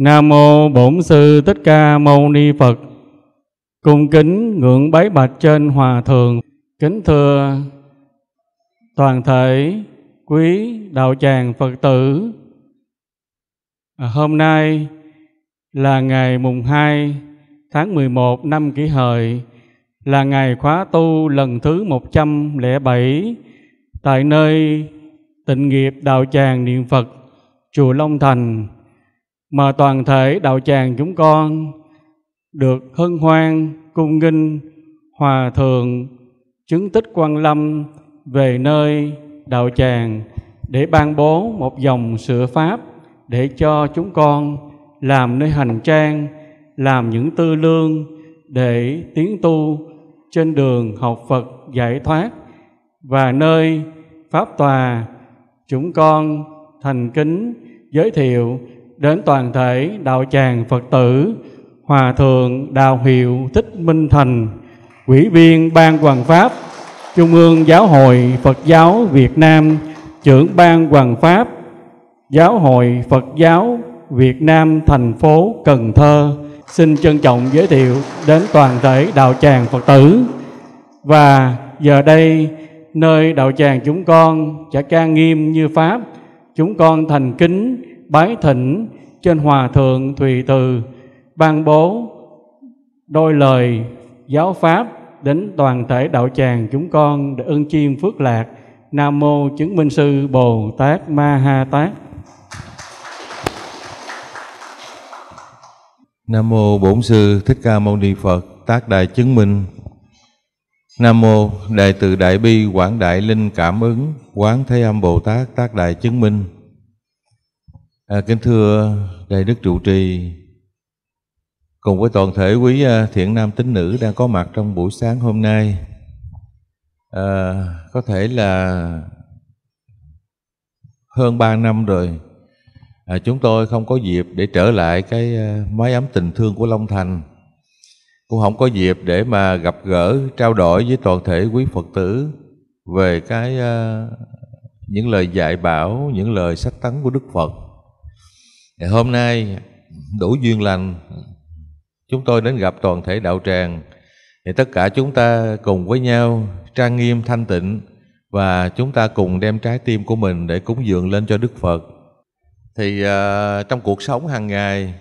Nam mô Bổn sư Thích Ca Mâu Ni Phật. Cung kính ngưỡng bái bạch trên hòa thượng, kính thưa toàn thể quý đạo tràng Phật tử. À, hôm nay là ngày mùng 2 tháng 11 năm kỷ hợi, là ngày khóa tu lần thứ 107 tại nơi tịnh nghiệp đạo tràng niệm Phật chùa Long Thành mà toàn thể đạo tràng chúng con được hân hoan cung nghinh hòa thượng chứng tích quan lâm về nơi đạo tràng để ban bố một dòng sửa pháp để cho chúng con làm nơi hành trang làm những tư lương để tiến tu trên đường học phật giải thoát và nơi pháp tòa chúng con thành kính giới thiệu đến toàn thể đạo tràng Phật tử, Hòa Thượng Đạo Hiệu Thích Minh Thành, Quỹ viên Ban Hoàng Pháp, Trung ương Giáo hội Phật giáo Việt Nam, trưởng Ban Hoàng Pháp, Giáo hội Phật giáo Việt Nam thành phố Cần Thơ xin trân trọng giới thiệu đến toàn thể đạo tràng Phật tử. Và giờ đây, nơi đạo tràng chúng con sẽ trang nghiêm như Pháp, chúng con thành kính bái thỉnh trên hòa thượng Thùy Từ ban bố đôi lời giáo pháp đến toàn thể đạo tràng chúng con để ơn chiêm phước lạc Nam mô chứng minh sư Bồ Tát Ma Ha Tát. Nam mô Bổn sư Thích Ca Mâu Ni Phật, Tác Đại chứng minh. Nam mô Đại từ Đại bi Quảng Đại Linh Cảm ứng, Quán Thế Âm Bồ Tát Tác Đại chứng minh. À, kính thưa đại đức trụ trì cùng với toàn thể quý à, thiện nam tín nữ đang có mặt trong buổi sáng hôm nay à, có thể là hơn 3 năm rồi à, chúng tôi không có dịp để trở lại cái à, mái ấm tình thương của Long Thành cũng không có dịp để mà gặp gỡ trao đổi với toàn thể quý Phật tử về cái uh, những lời dạy bảo những lời sách tấn của Đức Phật Ngày hôm nay đủ duyên lành chúng tôi đến gặp toàn thể đạo tràng thì tất cả chúng ta cùng với nhau trang nghiêm thanh tịnh và chúng ta cùng đem trái tim của mình để cúng dường lên cho Đức Phật. Thì uh, trong cuộc sống hàng ngày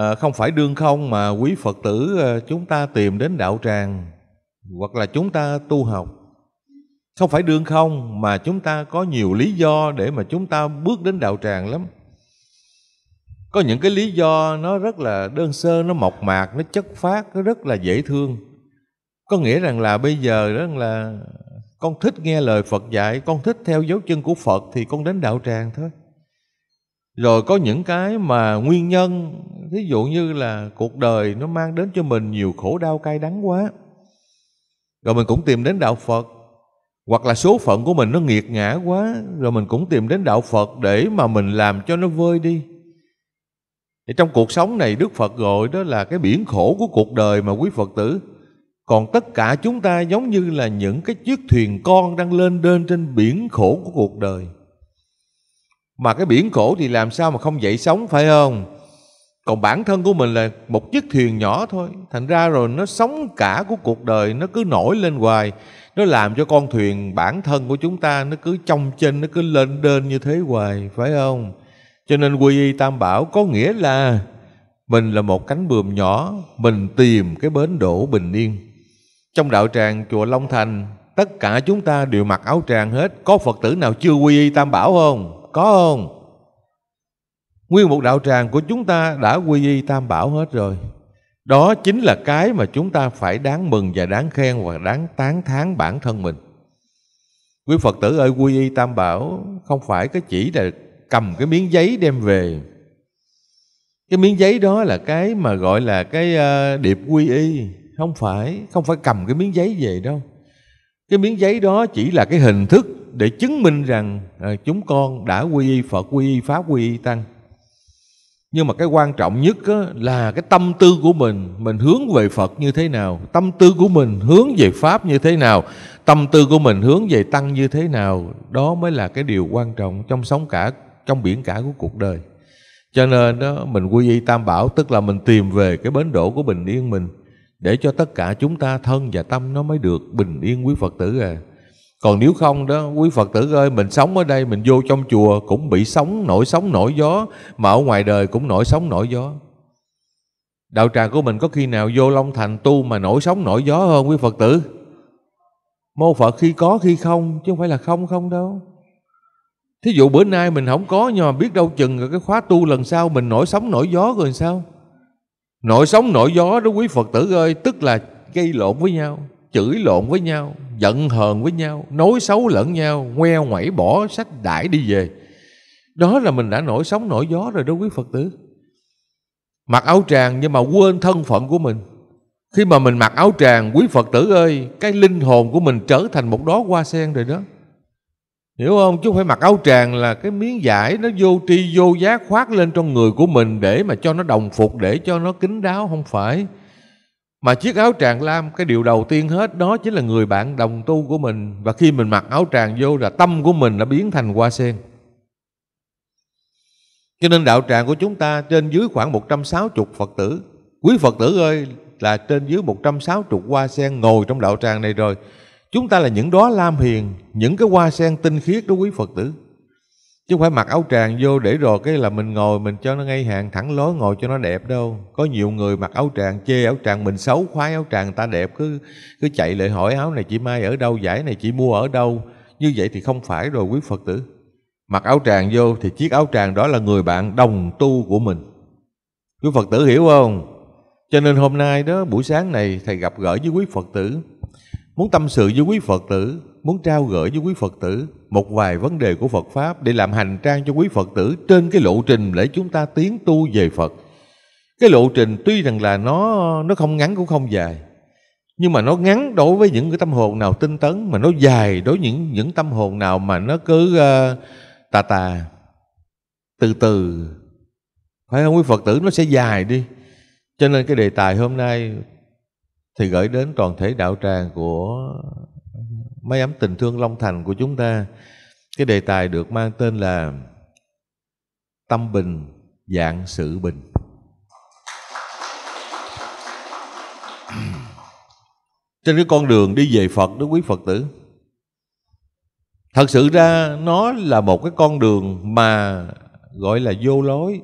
uh, không phải đương không mà quý Phật tử uh, chúng ta tìm đến đạo tràng hoặc là chúng ta tu học không phải đương không mà chúng ta có nhiều lý do để mà chúng ta bước đến đạo tràng lắm có những cái lý do nó rất là đơn sơ nó mộc mạc nó chất phát nó rất là dễ thương có nghĩa rằng là bây giờ đó là con thích nghe lời phật dạy con thích theo dấu chân của phật thì con đến đạo tràng thôi rồi có những cái mà nguyên nhân thí dụ như là cuộc đời nó mang đến cho mình nhiều khổ đau cay đắng quá rồi mình cũng tìm đến đạo phật hoặc là số phận của mình nó nghiệt ngã quá rồi mình cũng tìm đến đạo phật để mà mình làm cho nó vơi đi thì trong cuộc sống này Đức Phật gọi đó là cái biển khổ của cuộc đời mà quý Phật tử. Còn tất cả chúng ta giống như là những cái chiếc thuyền con đang lên đên trên biển khổ của cuộc đời. Mà cái biển khổ thì làm sao mà không dậy sóng phải không? Còn bản thân của mình là một chiếc thuyền nhỏ thôi Thành ra rồi nó sống cả của cuộc đời Nó cứ nổi lên hoài Nó làm cho con thuyền bản thân của chúng ta Nó cứ trong trên, nó cứ lên đên như thế hoài Phải không? Cho nên quy y tam bảo có nghĩa là mình là một cánh buồm nhỏ, mình tìm cái bến đổ bình yên. Trong đạo tràng chùa Long Thành, tất cả chúng ta đều mặc áo tràng hết. Có Phật tử nào chưa quy y tam bảo không? Có không? Nguyên một đạo tràng của chúng ta đã quy y tam bảo hết rồi. Đó chính là cái mà chúng ta phải đáng mừng và đáng khen và đáng tán thán bản thân mình. Quý Phật tử ơi, quy y tam bảo không phải cái chỉ là cầm cái miếng giấy đem về cái miếng giấy đó là cái mà gọi là cái ờ, điệp quy y không phải không phải cầm cái miếng giấy về đâu cái miếng giấy đó chỉ là cái hình thức để chứng minh rằng à, chúng con đã quy y phật quy y pháp quy y tăng nhưng mà cái quan trọng nhất á, là cái tâm tư của mình mình hướng về phật như thế nào tâm tư của mình hướng về pháp như thế nào tâm tư của mình hướng về tăng như thế nào đó mới là cái điều quan trọng trong sống cả trong biển cả của cuộc đời cho nên đó mình quy y tam bảo tức là mình tìm về cái bến đỗ của bình yên mình để cho tất cả chúng ta thân và tâm nó mới được bình yên quý phật tử à còn nếu không đó quý phật tử ơi mình sống ở đây mình vô trong chùa cũng bị sóng nổi sóng nổi gió mà ở ngoài đời cũng nổi sóng nổi gió đạo tràng của mình có khi nào vô long thành tu mà nổi sóng nổi gió hơn quý phật tử mô phật khi có khi không chứ không phải là không không đâu thí dụ bữa nay mình không có nhưng mà biết đâu chừng rồi cái khóa tu lần sau mình nổi sóng nổi gió rồi sao nổi sóng nổi gió đó quý phật tử ơi tức là gây lộn với nhau chửi lộn với nhau giận hờn với nhau nói xấu lẫn nhau ngoe ngoảy bỏ sách đại đi về đó là mình đã nổi sóng nổi gió rồi đó quý phật tử mặc áo tràng nhưng mà quên thân phận của mình khi mà mình mặc áo tràng quý phật tử ơi cái linh hồn của mình trở thành một đó hoa sen rồi đó Hiểu không? Chứ không phải mặc áo tràng là cái miếng vải nó vô tri vô giác khoác lên trong người của mình để mà cho nó đồng phục, để cho nó kính đáo, không phải. Mà chiếc áo tràng lam, cái điều đầu tiên hết đó chính là người bạn đồng tu của mình. Và khi mình mặc áo tràng vô là tâm của mình đã biến thành hoa sen. Cho nên đạo tràng của chúng ta trên dưới khoảng 160 Phật tử. Quý Phật tử ơi, là trên dưới 160 hoa sen ngồi trong đạo tràng này rồi. Chúng ta là những đó lam hiền, những cái hoa sen tinh khiết đó quý Phật tử. Chứ không phải mặc áo tràng vô để rồi cái là mình ngồi mình cho nó ngay hàng thẳng lối ngồi cho nó đẹp đâu. Có nhiều người mặc áo tràng chê áo tràng mình xấu khoái áo tràng ta đẹp cứ cứ chạy lại hỏi áo này chị Mai ở đâu, giải này chị mua ở đâu. Như vậy thì không phải rồi quý Phật tử. Mặc áo tràng vô thì chiếc áo tràng đó là người bạn đồng tu của mình. Quý Phật tử hiểu không? Cho nên hôm nay đó buổi sáng này thầy gặp gỡ với quý Phật tử muốn tâm sự với quý Phật tử, muốn trao gửi với quý Phật tử một vài vấn đề của Phật Pháp để làm hành trang cho quý Phật tử trên cái lộ trình để chúng ta tiến tu về Phật. Cái lộ trình tuy rằng là nó nó không ngắn cũng không dài, nhưng mà nó ngắn đối với những cái tâm hồn nào tinh tấn mà nó dài đối với những những tâm hồn nào mà nó cứ uh, tà tà từ từ phải không quý Phật tử nó sẽ dài đi cho nên cái đề tài hôm nay thì gửi đến toàn thể đạo tràng của máy ấm tình thương Long Thành của chúng ta. Cái đề tài được mang tên là Tâm Bình Dạng Sự Bình. Trên cái con đường đi về Phật đó quý Phật tử Thật sự ra nó là một cái con đường mà gọi là vô lối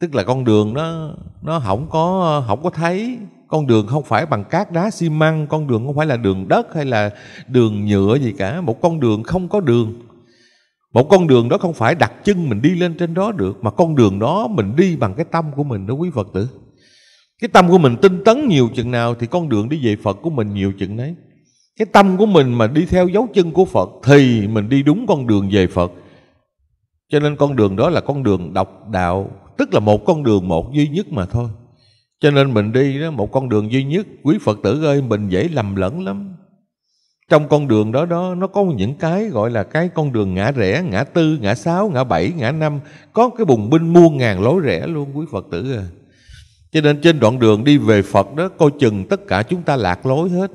Tức là con đường nó nó không có không có thấy con đường không phải bằng cát đá xi măng con đường không phải là đường đất hay là đường nhựa gì cả một con đường không có đường một con đường đó không phải đặt chân mình đi lên trên đó được mà con đường đó mình đi bằng cái tâm của mình đó quý phật tử cái tâm của mình tinh tấn nhiều chừng nào thì con đường đi về phật của mình nhiều chừng đấy cái tâm của mình mà đi theo dấu chân của phật thì mình đi đúng con đường về phật cho nên con đường đó là con đường độc đạo tức là một con đường một duy nhất mà thôi cho nên mình đi đó một con đường duy nhất Quý Phật tử ơi mình dễ lầm lẫn lắm Trong con đường đó đó Nó có những cái gọi là cái con đường ngã rẽ Ngã tư, ngã sáu, ngã bảy, ngã năm Có cái bùng binh muôn ngàn lối rẽ luôn quý Phật tử à Cho nên trên đoạn đường đi về Phật đó Coi chừng tất cả chúng ta lạc lối hết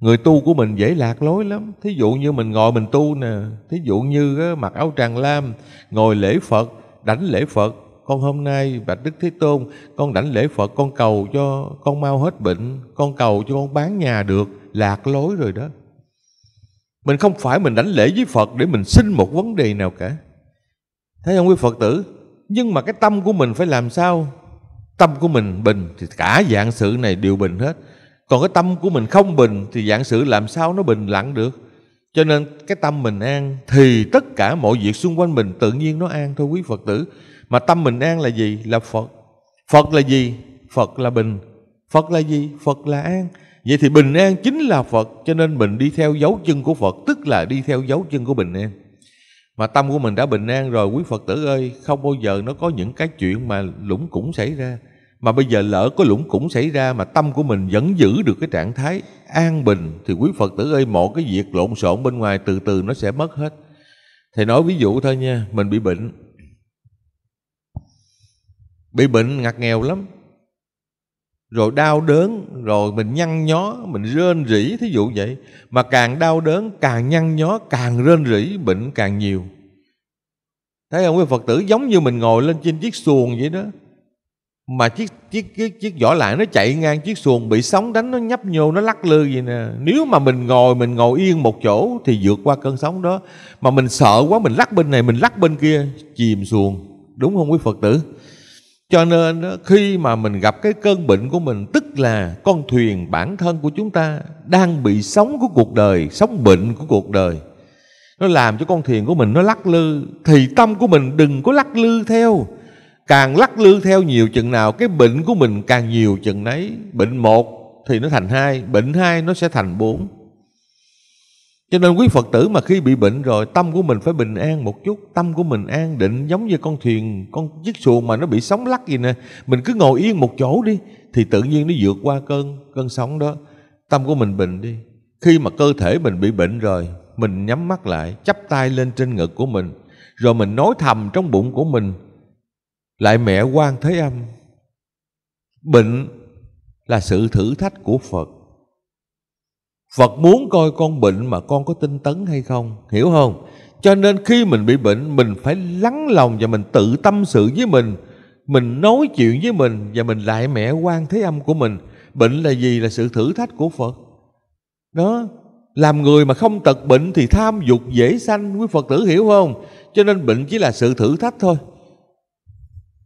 Người tu của mình dễ lạc lối lắm Thí dụ như mình ngồi mình tu nè Thí dụ như mặc áo tràng lam Ngồi lễ Phật, đánh lễ Phật con hôm nay bạch đức thế tôn con đảnh lễ phật con cầu cho con mau hết bệnh con cầu cho con bán nhà được lạc lối rồi đó mình không phải mình đảnh lễ với phật để mình xin một vấn đề nào cả thấy không quý phật tử nhưng mà cái tâm của mình phải làm sao tâm của mình bình thì cả dạng sự này đều bình hết còn cái tâm của mình không bình thì dạng sự làm sao nó bình lặng được cho nên cái tâm mình an thì tất cả mọi việc xung quanh mình tự nhiên nó an thôi quý phật tử mà tâm bình an là gì? Là Phật Phật là gì? Phật là bình Phật là gì? Phật là an Vậy thì bình an chính là Phật Cho nên mình đi theo dấu chân của Phật Tức là đi theo dấu chân của bình an Mà tâm của mình đã bình an rồi Quý Phật tử ơi Không bao giờ nó có những cái chuyện mà lũng củng xảy ra Mà bây giờ lỡ có lũng củng xảy ra Mà tâm của mình vẫn giữ được cái trạng thái an bình Thì quý Phật tử ơi Mọi cái việc lộn xộn bên ngoài từ từ nó sẽ mất hết Thầy nói ví dụ thôi nha Mình bị bệnh bị bệnh ngặt nghèo lắm rồi đau đớn rồi mình nhăn nhó mình rên rỉ thí dụ vậy mà càng đau đớn càng nhăn nhó càng rên rỉ bệnh càng nhiều thấy không quý phật tử giống như mình ngồi lên trên chiếc xuồng vậy đó mà chiếc chiếc chiếc chiếc vỏ lại nó chạy ngang chiếc xuồng bị sóng đánh nó nhấp nhô nó lắc lư vậy nè nếu mà mình ngồi mình ngồi yên một chỗ thì vượt qua cơn sóng đó mà mình sợ quá mình lắc bên này mình lắc bên kia chìm xuồng đúng không quý phật tử cho nên khi mà mình gặp cái cơn bệnh của mình tức là con thuyền bản thân của chúng ta đang bị sóng của cuộc đời sóng bệnh của cuộc đời nó làm cho con thuyền của mình nó lắc lư thì tâm của mình đừng có lắc lư theo càng lắc lư theo nhiều chừng nào cái bệnh của mình càng nhiều chừng nấy bệnh một thì nó thành hai bệnh hai nó sẽ thành bốn cho nên quý Phật tử mà khi bị bệnh rồi tâm của mình phải bình an một chút, tâm của mình an định giống như con thuyền, con chiếc xuồng mà nó bị sóng lắc gì nè, mình cứ ngồi yên một chỗ đi thì tự nhiên nó vượt qua cơn cơn sóng đó. Tâm của mình bình đi. Khi mà cơ thể mình bị bệnh rồi, mình nhắm mắt lại, chắp tay lên trên ngực của mình, rồi mình nói thầm trong bụng của mình lại mẹ quan thế âm. Bệnh là sự thử thách của Phật Phật muốn coi con bệnh mà con có tinh tấn hay không Hiểu không Cho nên khi mình bị bệnh Mình phải lắng lòng và mình tự tâm sự với mình Mình nói chuyện với mình Và mình lại mẹ quan thế âm của mình Bệnh là gì là sự thử thách của Phật Đó Làm người mà không tật bệnh Thì tham dục dễ sanh Quý Phật tử hiểu không Cho nên bệnh chỉ là sự thử thách thôi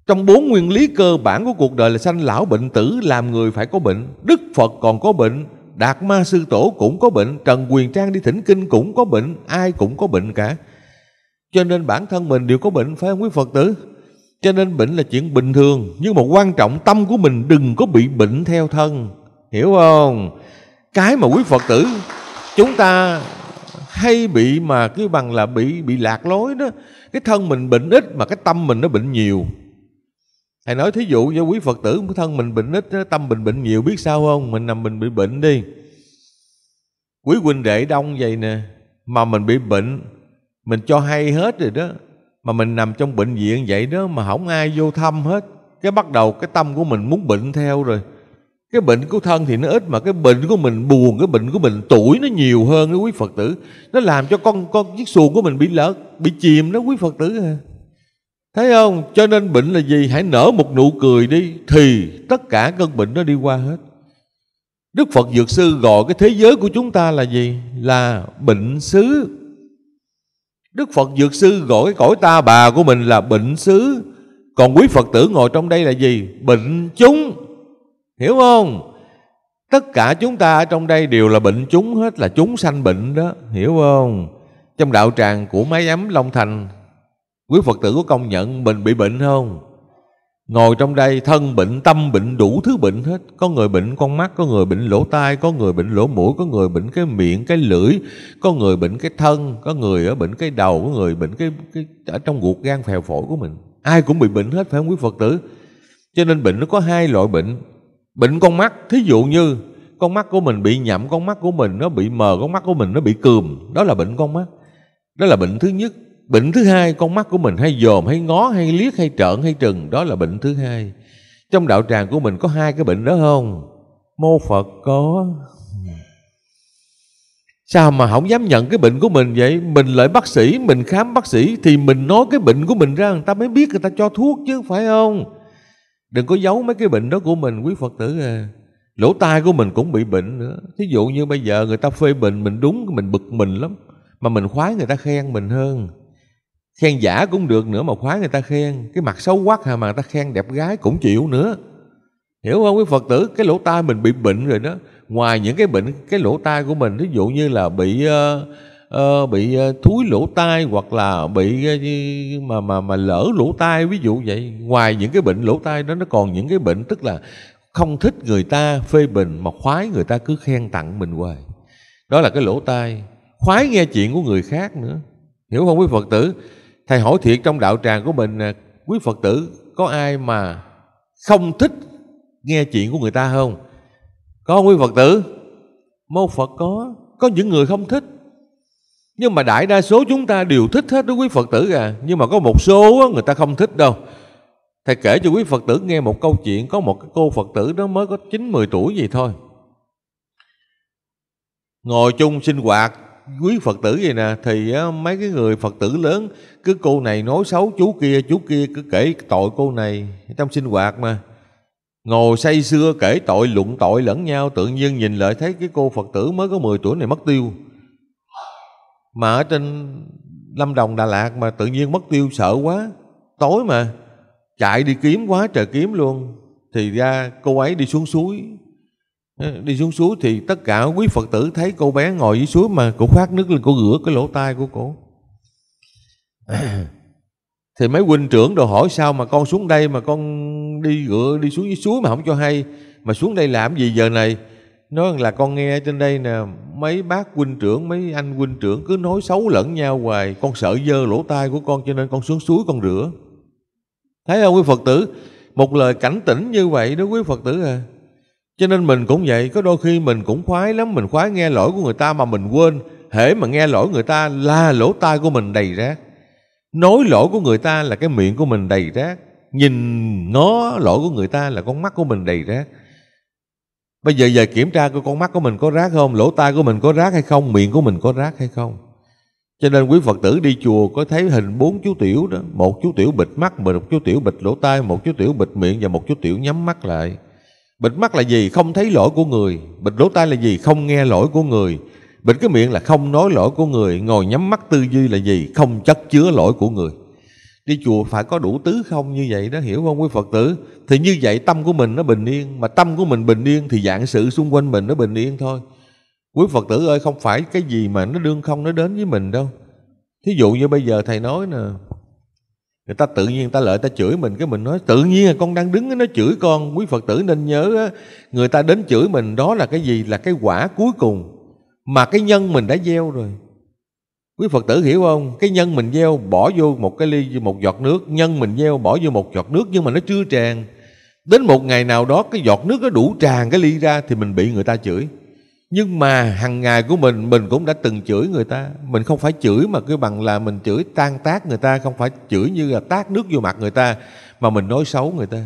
trong bốn nguyên lý cơ bản của cuộc đời là sanh lão bệnh tử làm người phải có bệnh đức phật còn có bệnh Đạt Ma Sư Tổ cũng có bệnh, Trần Quyền Trang đi thỉnh kinh cũng có bệnh, ai cũng có bệnh cả. Cho nên bản thân mình đều có bệnh, phải không quý Phật tử? Cho nên bệnh là chuyện bình thường, nhưng mà quan trọng tâm của mình đừng có bị bệnh theo thân. Hiểu không? Cái mà quý Phật tử chúng ta hay bị mà cứ bằng là bị bị lạc lối đó cái thân mình bệnh ít mà cái tâm mình nó bệnh nhiều Thầy nói thí dụ cho quý Phật tử thân mình bệnh ít, tâm mình bệnh nhiều biết sao không? Mình nằm mình bị bệnh đi. Quý huynh đệ đông vậy nè, mà mình bị bệnh, mình cho hay hết rồi đó. Mà mình nằm trong bệnh viện vậy đó mà không ai vô thăm hết. Cái bắt đầu cái tâm của mình muốn bệnh theo rồi. Cái bệnh của thân thì nó ít mà cái bệnh của mình buồn, cái bệnh của mình tuổi nó nhiều hơn đó quý Phật tử. Nó làm cho con con chiếc xuồng của mình bị lỡ bị chìm đó quý Phật tử à. Thấy không? Cho nên bệnh là gì? Hãy nở một nụ cười đi Thì tất cả cơn bệnh nó đi qua hết Đức Phật Dược Sư gọi cái thế giới của chúng ta là gì? Là bệnh xứ Đức Phật Dược Sư gọi cái cõi ta bà của mình là bệnh xứ Còn quý Phật tử ngồi trong đây là gì? Bệnh chúng Hiểu không? Tất cả chúng ta ở trong đây đều là bệnh chúng hết Là chúng sanh bệnh đó Hiểu không? Trong đạo tràng của mái ấm Long Thành Quý Phật tử có công nhận mình bị bệnh không? Ngồi trong đây thân bệnh, tâm bệnh, đủ thứ bệnh hết Có người bệnh con mắt, có người bệnh lỗ tai Có người bệnh lỗ mũi, có người bệnh cái miệng, cái lưỡi Có người bệnh cái thân, có người ở bệnh cái đầu Có người bệnh cái, cái ở trong ruột gan phèo phổi của mình Ai cũng bị bệnh hết phải không quý Phật tử Cho nên bệnh nó có hai loại bệnh Bệnh con mắt, thí dụ như Con mắt của mình bị nhậm, con mắt của mình nó bị mờ Con mắt của mình nó bị cườm Đó là bệnh con mắt Đó là bệnh thứ nhất Bệnh thứ hai, con mắt của mình hay dòm, hay ngó, hay liếc, hay trợn, hay trừng, đó là bệnh thứ hai. Trong đạo tràng của mình có hai cái bệnh đó không? Mô Phật có. Sao mà không dám nhận cái bệnh của mình vậy? Mình lại bác sĩ, mình khám bác sĩ thì mình nói cái bệnh của mình ra người ta mới biết người ta cho thuốc chứ phải không? Đừng có giấu mấy cái bệnh đó của mình quý Phật tử à. Lỗ tai của mình cũng bị bệnh nữa. Thí dụ như bây giờ người ta phê bình mình đúng mình bực mình lắm. Mà mình khoái người ta khen mình hơn khen giả cũng được nữa mà khoái người ta khen cái mặt xấu quắc hà mà người ta khen đẹp gái cũng chịu nữa hiểu không quý phật tử cái lỗ tai mình bị bệnh rồi đó ngoài những cái bệnh cái lỗ tai của mình ví dụ như là bị uh, uh, bị uh, thúi lỗ tai hoặc là bị uh, mà mà mà lỡ lỗ tai ví dụ vậy ngoài những cái bệnh lỗ tai đó nó còn những cái bệnh tức là không thích người ta phê bình mà khoái người ta cứ khen tặng mình hoài đó là cái lỗ tai khoái nghe chuyện của người khác nữa hiểu không quý phật tử Thầy hỏi thiệt trong đạo tràng của mình à, Quý Phật tử có ai mà không thích nghe chuyện của người ta không? Có quý Phật tử? Mô Phật có Có những người không thích Nhưng mà đại đa số chúng ta đều thích hết đó quý Phật tử à Nhưng mà có một số người ta không thích đâu Thầy kể cho quý Phật tử nghe một câu chuyện Có một cô Phật tử đó mới có chín mười tuổi gì thôi Ngồi chung sinh hoạt quý phật tử vậy nè thì mấy cái người phật tử lớn cứ cô này nói xấu chú kia chú kia cứ kể tội cô này trong sinh hoạt mà ngồi say xưa kể tội luận tội lẫn nhau tự nhiên nhìn lại thấy cái cô phật tử mới có 10 tuổi này mất tiêu mà ở trên lâm đồng đà lạt mà tự nhiên mất tiêu sợ quá tối mà chạy đi kiếm quá trời kiếm luôn thì ra cô ấy đi xuống suối Ờ, đi xuống suối thì tất cả quý phật tử thấy cô bé ngồi dưới suối mà cũng khoát nước lên cổ rửa cái lỗ tai của cô, thì mấy huynh trưởng đồ hỏi sao mà con xuống đây mà con đi rửa đi xuống dưới suối mà không cho hay mà xuống đây làm gì giờ này nói là con nghe trên đây nè mấy bác huynh trưởng mấy anh huynh trưởng cứ nói xấu lẫn nhau hoài con sợ dơ lỗ tai của con cho nên con xuống suối con rửa thấy không quý phật tử một lời cảnh tỉnh như vậy đó quý phật tử à cho nên mình cũng vậy, có đôi khi mình cũng khoái lắm, mình khoái nghe lỗi của người ta mà mình quên. Hễ mà nghe lỗi người ta là lỗ tai của mình đầy rác. Nói lỗi của người ta là cái miệng của mình đầy rác. Nhìn ngó lỗi của người ta là con mắt của mình đầy rác. Bây giờ giờ kiểm tra coi con mắt của mình có rác không, lỗ tai của mình có rác hay không, miệng của mình có rác hay không. Cho nên quý Phật tử đi chùa có thấy hình bốn chú tiểu đó, một chú tiểu bịt mắt, một chú tiểu bịt lỗ tai, một chú tiểu bịt miệng và một chú tiểu nhắm mắt lại. Bịt mắt là gì? Không thấy lỗi của người. Bịt lỗ tai là gì? Không nghe lỗi của người. Bịt cái miệng là không nói lỗi của người. Ngồi nhắm mắt tư duy là gì? Không chất chứa lỗi của người. Đi chùa phải có đủ tứ không như vậy đó hiểu không quý Phật tử Thì như vậy tâm của mình nó bình yên Mà tâm của mình bình yên thì dạng sự xung quanh mình nó bình yên thôi Quý Phật tử ơi không phải cái gì mà nó đương không nó đến với mình đâu Thí dụ như bây giờ thầy nói nè người ta tự nhiên người ta lợi ta chửi mình cái mình nói tự nhiên là con đang đứng nó chửi con quý phật tử nên nhớ người ta đến chửi mình đó là cái gì là cái quả cuối cùng mà cái nhân mình đã gieo rồi quý phật tử hiểu không cái nhân mình gieo bỏ vô một cái ly một giọt nước nhân mình gieo bỏ vô một giọt nước nhưng mà nó chưa tràn đến một ngày nào đó cái giọt nước nó đủ tràn cái ly ra thì mình bị người ta chửi nhưng mà hàng ngày của mình mình cũng đã từng chửi người ta mình không phải chửi mà cứ bằng là mình chửi tan tác người ta không phải chửi như là tác nước vô mặt người ta mà mình nói xấu người ta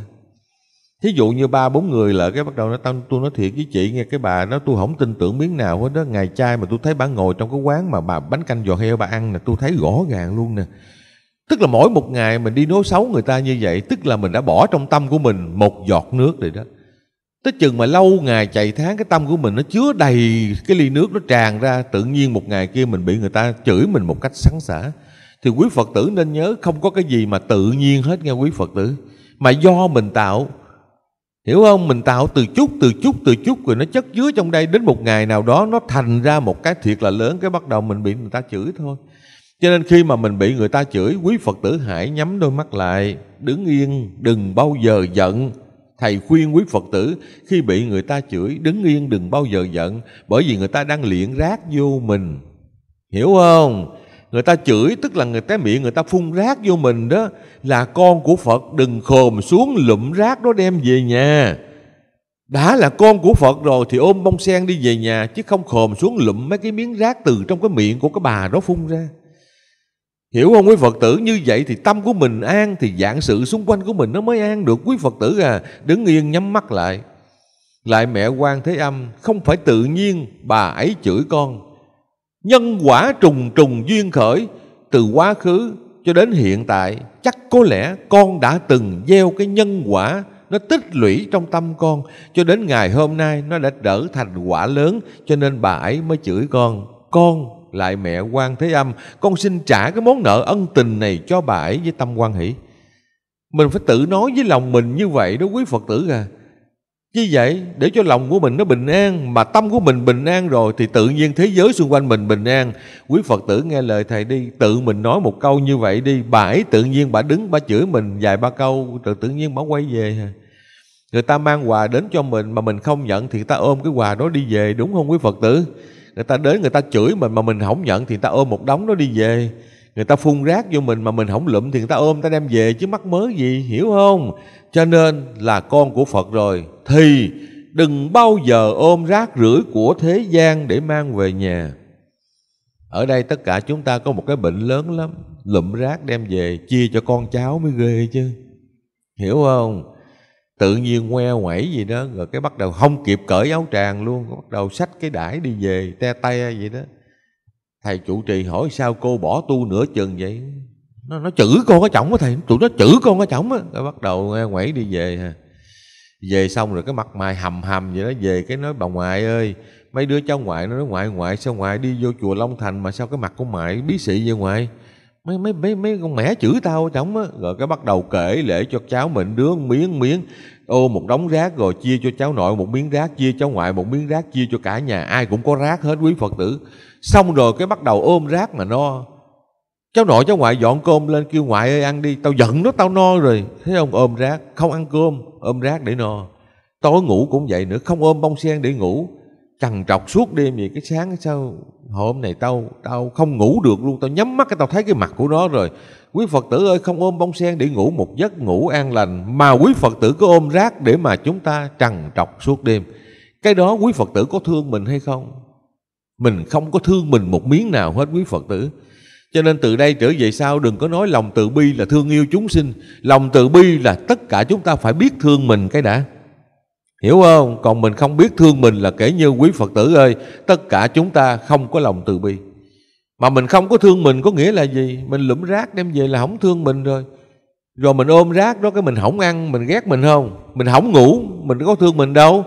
thí dụ như ba bốn người lỡ cái bắt đầu nó tao tôi nói thiệt với chị nghe cái bà nó tôi không tin tưởng miếng nào hết đó ngày trai mà tôi thấy bà ngồi trong cái quán mà bà bánh canh giò heo bà ăn nè tôi thấy rõ ràng luôn nè tức là mỗi một ngày mình đi nói xấu người ta như vậy tức là mình đã bỏ trong tâm của mình một giọt nước rồi đó Tới chừng mà lâu ngày chạy tháng Cái tâm của mình nó chứa đầy Cái ly nước nó tràn ra Tự nhiên một ngày kia mình bị người ta chửi mình một cách sáng sả Thì quý Phật tử nên nhớ Không có cái gì mà tự nhiên hết nghe quý Phật tử Mà do mình tạo Hiểu không? Mình tạo từ chút, từ chút, từ chút Rồi nó chất chứa trong đây Đến một ngày nào đó nó thành ra một cái thiệt là lớn Cái bắt đầu mình bị người ta chửi thôi Cho nên khi mà mình bị người ta chửi Quý Phật tử hãy nhắm đôi mắt lại Đứng yên, đừng bao giờ giận Thầy khuyên quý Phật tử khi bị người ta chửi đứng yên đừng bao giờ giận bởi vì người ta đang liện rác vô mình. Hiểu không? Người ta chửi tức là người té miệng người ta phun rác vô mình đó là con của Phật đừng khồm xuống lụm rác đó đem về nhà. Đã là con của Phật rồi thì ôm bông sen đi về nhà chứ không khồm xuống lụm mấy cái miếng rác từ trong cái miệng của cái bà đó phun ra. Hiểu không quý Phật tử như vậy thì tâm của mình an Thì dạng sự xung quanh của mình nó mới an được quý Phật tử à Đứng yên nhắm mắt lại Lại mẹ quan thế âm Không phải tự nhiên bà ấy chửi con Nhân quả trùng trùng duyên khởi Từ quá khứ cho đến hiện tại Chắc có lẽ con đã từng gieo cái nhân quả nó tích lũy trong tâm con cho đến ngày hôm nay nó đã trở thành quả lớn cho nên bà ấy mới chửi con con lại mẹ quan thế âm con xin trả cái món nợ ân tình này cho bà ấy với tâm quan hỷ mình phải tự nói với lòng mình như vậy đó quý phật tử à như vậy để cho lòng của mình nó bình an mà tâm của mình bình an rồi thì tự nhiên thế giới xung quanh mình bình an quý phật tử nghe lời thầy đi tự mình nói một câu như vậy đi bà ấy tự nhiên bà đứng bà chửi mình vài ba câu rồi tự nhiên bà quay về à. người ta mang quà đến cho mình mà mình không nhận thì ta ôm cái quà đó đi về đúng không quý phật tử người ta đến người ta chửi mình mà mình không nhận thì người ta ôm một đống nó đi về người ta phun rác vô mình mà mình không lụm thì người ta ôm người ta đem về chứ mắc mớ gì hiểu không cho nên là con của phật rồi thì đừng bao giờ ôm rác rưởi của thế gian để mang về nhà ở đây tất cả chúng ta có một cái bệnh lớn lắm lụm rác đem về chia cho con cháu mới ghê chứ hiểu không tự nhiên ngoe ngoẩy gì đó rồi cái bắt đầu không kịp cởi áo tràng luôn bắt đầu xách cái đải đi về te te vậy đó thầy chủ trì hỏi sao cô bỏ tu nửa chừng vậy nó, nó chữ con có chồng á thầy tụi nó chữ con có chồng á rồi bắt đầu ngoe ngoẩy đi về ha về xong rồi cái mặt mày hầm hầm vậy đó về cái nói bà ngoại ơi mấy đứa cháu ngoại nó nói ngoại ngoại sao ngoại đi vô chùa long thành mà sao cái mặt của ngoại bí xị vậy ngoại mấy mấy mấy mấy con mẹ chửi tao trống á rồi cái bắt đầu kể lễ cho cháu mình đứa miếng miếng ô một đống rác rồi chia cho cháu nội một miếng rác chia cháu ngoại một miếng rác chia cho cả nhà ai cũng có rác hết quý phật tử xong rồi cái bắt đầu ôm rác mà no cháu nội cháu ngoại dọn cơm lên kêu ngoại ơi ăn đi tao giận nó tao no rồi thấy không ôm rác không ăn cơm ôm rác để no tối ngủ cũng vậy nữa không ôm bông sen để ngủ trằn trọc suốt đêm vậy cái sáng sau hôm này tao tao không ngủ được luôn tao nhắm mắt cái tao thấy cái mặt của nó rồi quý phật tử ơi không ôm bông sen để ngủ một giấc ngủ an lành mà quý phật tử có ôm rác để mà chúng ta trằn trọc suốt đêm cái đó quý phật tử có thương mình hay không mình không có thương mình một miếng nào hết quý phật tử cho nên từ đây trở về sau đừng có nói lòng từ bi là thương yêu chúng sinh lòng từ bi là tất cả chúng ta phải biết thương mình cái đã Hiểu không? Còn mình không biết thương mình là kể như quý Phật tử ơi, tất cả chúng ta không có lòng từ bi. Mà mình không có thương mình có nghĩa là gì? Mình lụm rác đem về là không thương mình rồi. Rồi mình ôm rác đó cái mình không ăn, mình ghét mình không? Mình không ngủ, mình có thương mình đâu.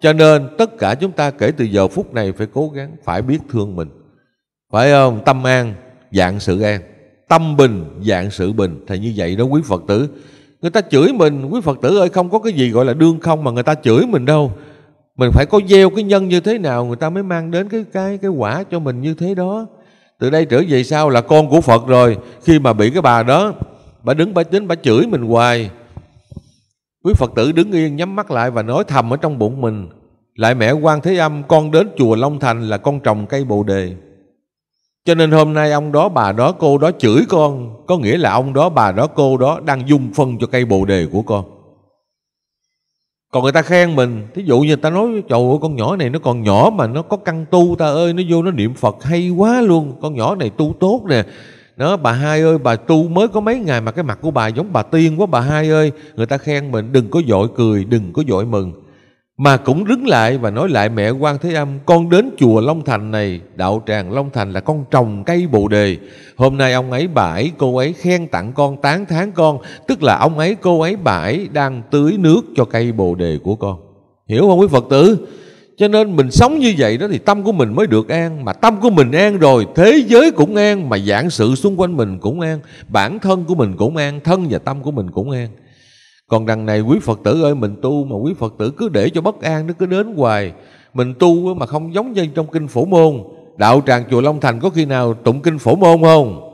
Cho nên tất cả chúng ta kể từ giờ phút này phải cố gắng, phải biết thương mình. Phải không? Tâm an, dạng sự an. Tâm bình, dạng sự bình. Thì như vậy đó quý Phật tử. Người ta chửi mình, quý Phật tử ơi không có cái gì gọi là đương không mà người ta chửi mình đâu. Mình phải có gieo cái nhân như thế nào người ta mới mang đến cái cái cái quả cho mình như thế đó. Từ đây trở về sau là con của Phật rồi, khi mà bị cái bà đó bà đứng bà đến bà chửi mình hoài. Quý Phật tử đứng yên nhắm mắt lại và nói thầm ở trong bụng mình, lại mẹ quan thế âm con đến chùa Long Thành là con trồng cây Bồ đề. Cho nên hôm nay ông đó bà đó cô đó chửi con Có nghĩa là ông đó bà đó cô đó đang dung phân cho cây bồ đề của con Còn người ta khen mình Thí dụ như ta nói trời ơi con nhỏ này nó còn nhỏ mà nó có căn tu ta ơi Nó vô nó niệm Phật hay quá luôn Con nhỏ này tu tốt nè đó bà hai ơi bà tu mới có mấy ngày mà cái mặt của bà giống bà tiên quá bà hai ơi người ta khen mình đừng có dội cười đừng có dội mừng mà cũng đứng lại và nói lại mẹ quan thế âm con đến chùa long thành này đạo tràng long thành là con trồng cây bồ đề hôm nay ông ấy bãi cô ấy khen tặng con tán thán con tức là ông ấy cô ấy bãi đang tưới nước cho cây bồ đề của con hiểu không quý phật tử cho nên mình sống như vậy đó thì tâm của mình mới được an Mà tâm của mình an rồi thế giới cũng an Mà dạng sự xung quanh mình cũng an Bản thân của mình cũng an Thân và tâm của mình cũng an còn đằng này quý phật tử ơi mình tu mà quý phật tử cứ để cho bất an nó cứ đến hoài mình tu mà không giống như trong kinh phổ môn đạo tràng chùa long thành có khi nào tụng kinh phổ môn không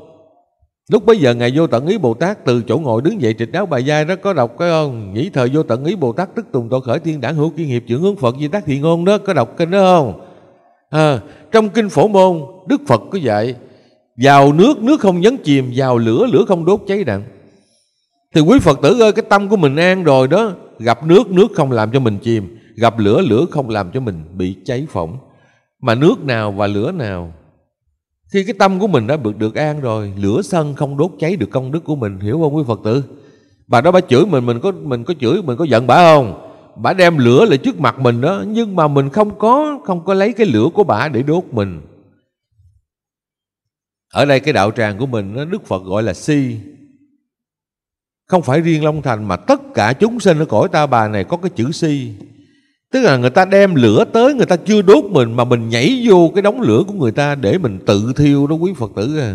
lúc bấy giờ ngài vô tận ý bồ tát từ chỗ ngồi đứng dậy trịch đáo bài giai đó có đọc cái không nhĩ thời vô tận ý bồ tát tức tùng tội khởi thiên đảng hữu kiên hiệp trưởng hướng phật di tác thị ngôn đó có đọc kinh đó không à, trong kinh phổ môn đức phật có dạy vào nước nước không nhấn chìm vào lửa lửa không đốt cháy đặng thì quý Phật tử ơi cái tâm của mình an rồi đó Gặp nước nước không làm cho mình chìm Gặp lửa lửa không làm cho mình bị cháy phỏng Mà nước nào và lửa nào Khi cái tâm của mình đã được được an rồi Lửa sân không đốt cháy được công đức của mình Hiểu không quý Phật tử Bà đó bà chửi mình Mình có mình có chửi mình có giận bà không Bà đem lửa lại trước mặt mình đó Nhưng mà mình không có Không có lấy cái lửa của bà để đốt mình ở đây cái đạo tràng của mình Đức Phật gọi là si không phải riêng Long Thành mà tất cả chúng sinh ở cõi ta bà này có cái chữ si. Tức là người ta đem lửa tới người ta chưa đốt mình mà mình nhảy vô cái đống lửa của người ta để mình tự thiêu đó quý Phật tử à.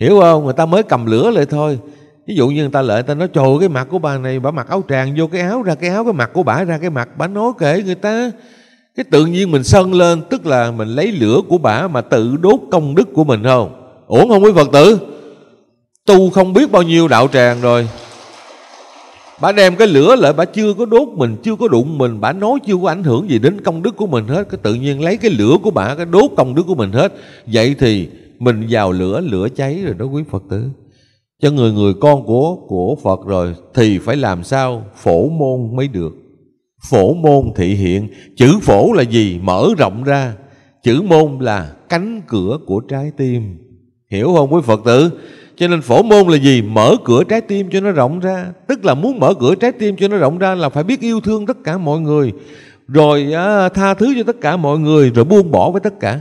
Hiểu không? Người ta mới cầm lửa lại thôi. Ví dụ như người ta lại người ta nói trời cái mặt của bà này bà mặc áo tràng vô cái áo ra cái áo cái mặt của bà ra cái mặt bà nói kể người ta cái tự nhiên mình sân lên tức là mình lấy lửa của bà mà tự đốt công đức của mình không? Ổn không quý Phật tử? Tu không biết bao nhiêu đạo tràng rồi bà đem cái lửa lại bà chưa có đốt mình chưa có đụng mình bà nói chưa có ảnh hưởng gì đến công đức của mình hết cái tự nhiên lấy cái lửa của bà cái đốt công đức của mình hết vậy thì mình vào lửa lửa cháy rồi đó quý phật tử cho người người con của của phật rồi thì phải làm sao phổ môn mới được phổ môn thị hiện chữ phổ là gì mở rộng ra chữ môn là cánh cửa của trái tim hiểu không quý phật tử cho nên phổ môn là gì mở cửa trái tim cho nó rộng ra tức là muốn mở cửa trái tim cho nó rộng ra là phải biết yêu thương tất cả mọi người rồi à, tha thứ cho tất cả mọi người rồi buông bỏ với tất cả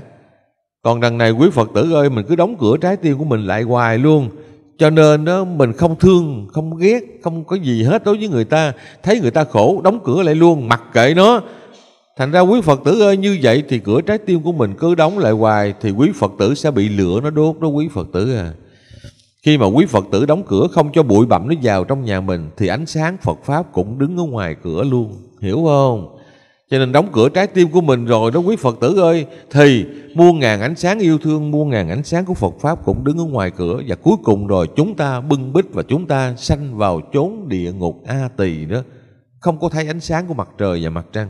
còn đằng này quý phật tử ơi mình cứ đóng cửa trái tim của mình lại hoài luôn cho nên đó mình không thương không ghét không có gì hết đối với người ta thấy người ta khổ đóng cửa lại luôn mặc kệ nó thành ra quý phật tử ơi như vậy thì cửa trái tim của mình cứ đóng lại hoài thì quý phật tử sẽ bị lửa nó đốt đó quý phật tử à khi mà quý Phật tử đóng cửa không cho bụi bặm nó vào trong nhà mình thì ánh sáng Phật Pháp cũng đứng ở ngoài cửa luôn. Hiểu không? Cho nên đóng cửa trái tim của mình rồi đó quý Phật tử ơi Thì muôn ngàn ánh sáng yêu thương Muôn ngàn ánh sáng của Phật Pháp cũng đứng ở ngoài cửa Và cuối cùng rồi chúng ta bưng bít Và chúng ta sanh vào chốn địa ngục A Tỳ đó Không có thấy ánh sáng của mặt trời và mặt trăng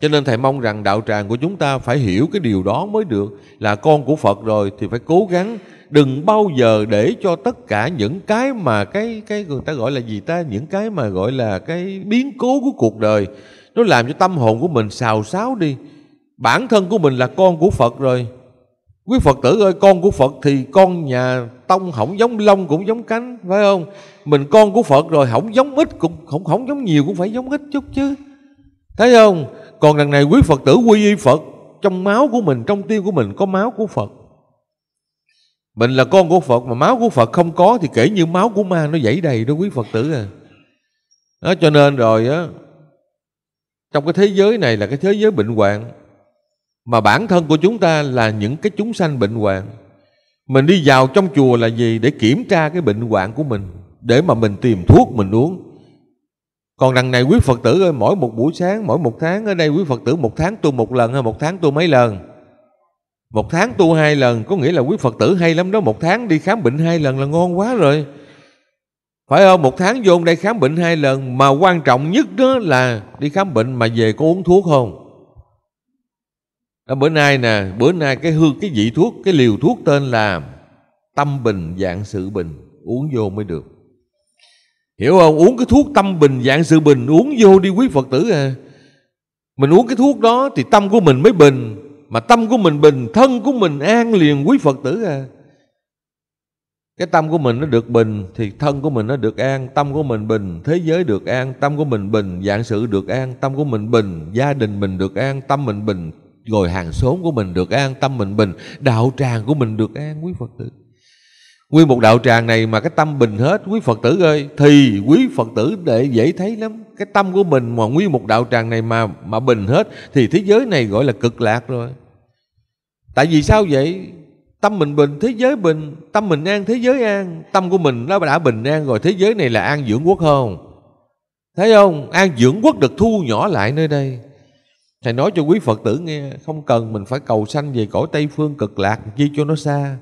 cho nên Thầy mong rằng đạo tràng của chúng ta phải hiểu cái điều đó mới được Là con của Phật rồi thì phải cố gắng Đừng bao giờ để cho tất cả những cái mà cái cái người ta gọi là gì ta Những cái mà gọi là cái biến cố của cuộc đời Nó làm cho tâm hồn của mình xào xáo đi Bản thân của mình là con của Phật rồi Quý Phật tử ơi con của Phật thì con nhà tông hỏng giống lông cũng giống cánh phải không Mình con của Phật rồi hỏng giống ít cũng không, không giống nhiều cũng phải giống ít chút chứ Thấy không? Còn đằng này quý Phật tử quy y Phật Trong máu của mình, trong tim của mình có máu của Phật Mình là con của Phật mà máu của Phật không có Thì kể như máu của ma nó dãy đầy đó quý Phật tử à đó, Cho nên rồi á Trong cái thế giới này là cái thế giới bệnh hoạn Mà bản thân của chúng ta là những cái chúng sanh bệnh hoạn Mình đi vào trong chùa là gì? Để kiểm tra cái bệnh hoạn của mình Để mà mình tìm thuốc mình uống còn đằng này quý Phật tử ơi mỗi một buổi sáng mỗi một tháng ở đây quý Phật tử một tháng tu một lần hay một tháng tu mấy lần một tháng tu hai lần có nghĩa là quý Phật tử hay lắm đó một tháng đi khám bệnh hai lần là ngon quá rồi phải không một tháng vô đây khám bệnh hai lần mà quan trọng nhất đó là đi khám bệnh mà về có uống thuốc không đó, bữa nay nè bữa nay cái hương cái vị thuốc cái liều thuốc tên là tâm bình dạng sự bình uống vô mới được Hiểu không? Uống cái thuốc tâm bình dạng sự bình Uống vô đi quý Phật tử à Mình uống cái thuốc đó thì tâm của mình mới bình Mà tâm của mình bình Thân của mình an liền quý Phật tử à cái tâm của mình nó được bình thì thân của mình nó được an tâm của mình bình thế giới được an tâm của mình bình dạng sự được an tâm của mình bình gia đình mình được an tâm mình bình rồi hàng xóm của mình được an tâm mình bình đạo tràng của mình được an quý phật tử Nguyên một đạo tràng này mà cái tâm bình hết quý Phật tử ơi Thì quý Phật tử để dễ thấy lắm Cái tâm của mình mà nguyên một đạo tràng này mà mà bình hết Thì thế giới này gọi là cực lạc rồi Tại vì sao vậy? Tâm mình bình, thế giới bình Tâm mình an, thế giới an Tâm của mình nó đã bình an rồi Thế giới này là an dưỡng quốc không? Thấy không? An dưỡng quốc được thu nhỏ lại nơi đây Thầy nói cho quý Phật tử nghe Không cần mình phải cầu sanh về cõi Tây Phương cực lạc Chi cho nó xa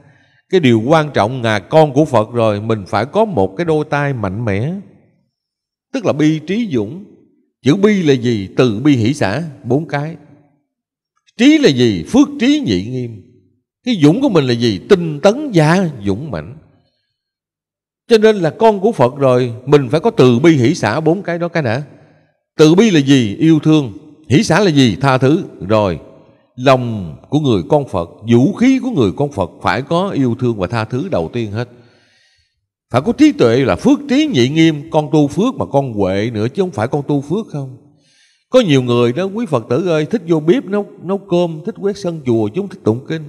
cái điều quan trọng là con của phật rồi mình phải có một cái đôi tay mạnh mẽ tức là bi trí dũng chữ bi là gì từ bi hỷ xã bốn cái trí là gì phước trí nhị nghiêm cái dũng của mình là gì tinh tấn gia dũng mạnh cho nên là con của phật rồi mình phải có từ bi hỷ xã bốn cái đó cái đã từ bi là gì yêu thương hỷ xã là gì tha thứ rồi lòng của người con Phật, vũ khí của người con Phật phải có yêu thương và tha thứ đầu tiên hết. Phải có trí tuệ là phước trí nhị nghiêm, con tu phước mà con huệ nữa chứ không phải con tu phước không. Có nhiều người đó quý Phật tử ơi thích vô bếp nấu nấu cơm, thích quét sân chùa chúng thích tụng kinh.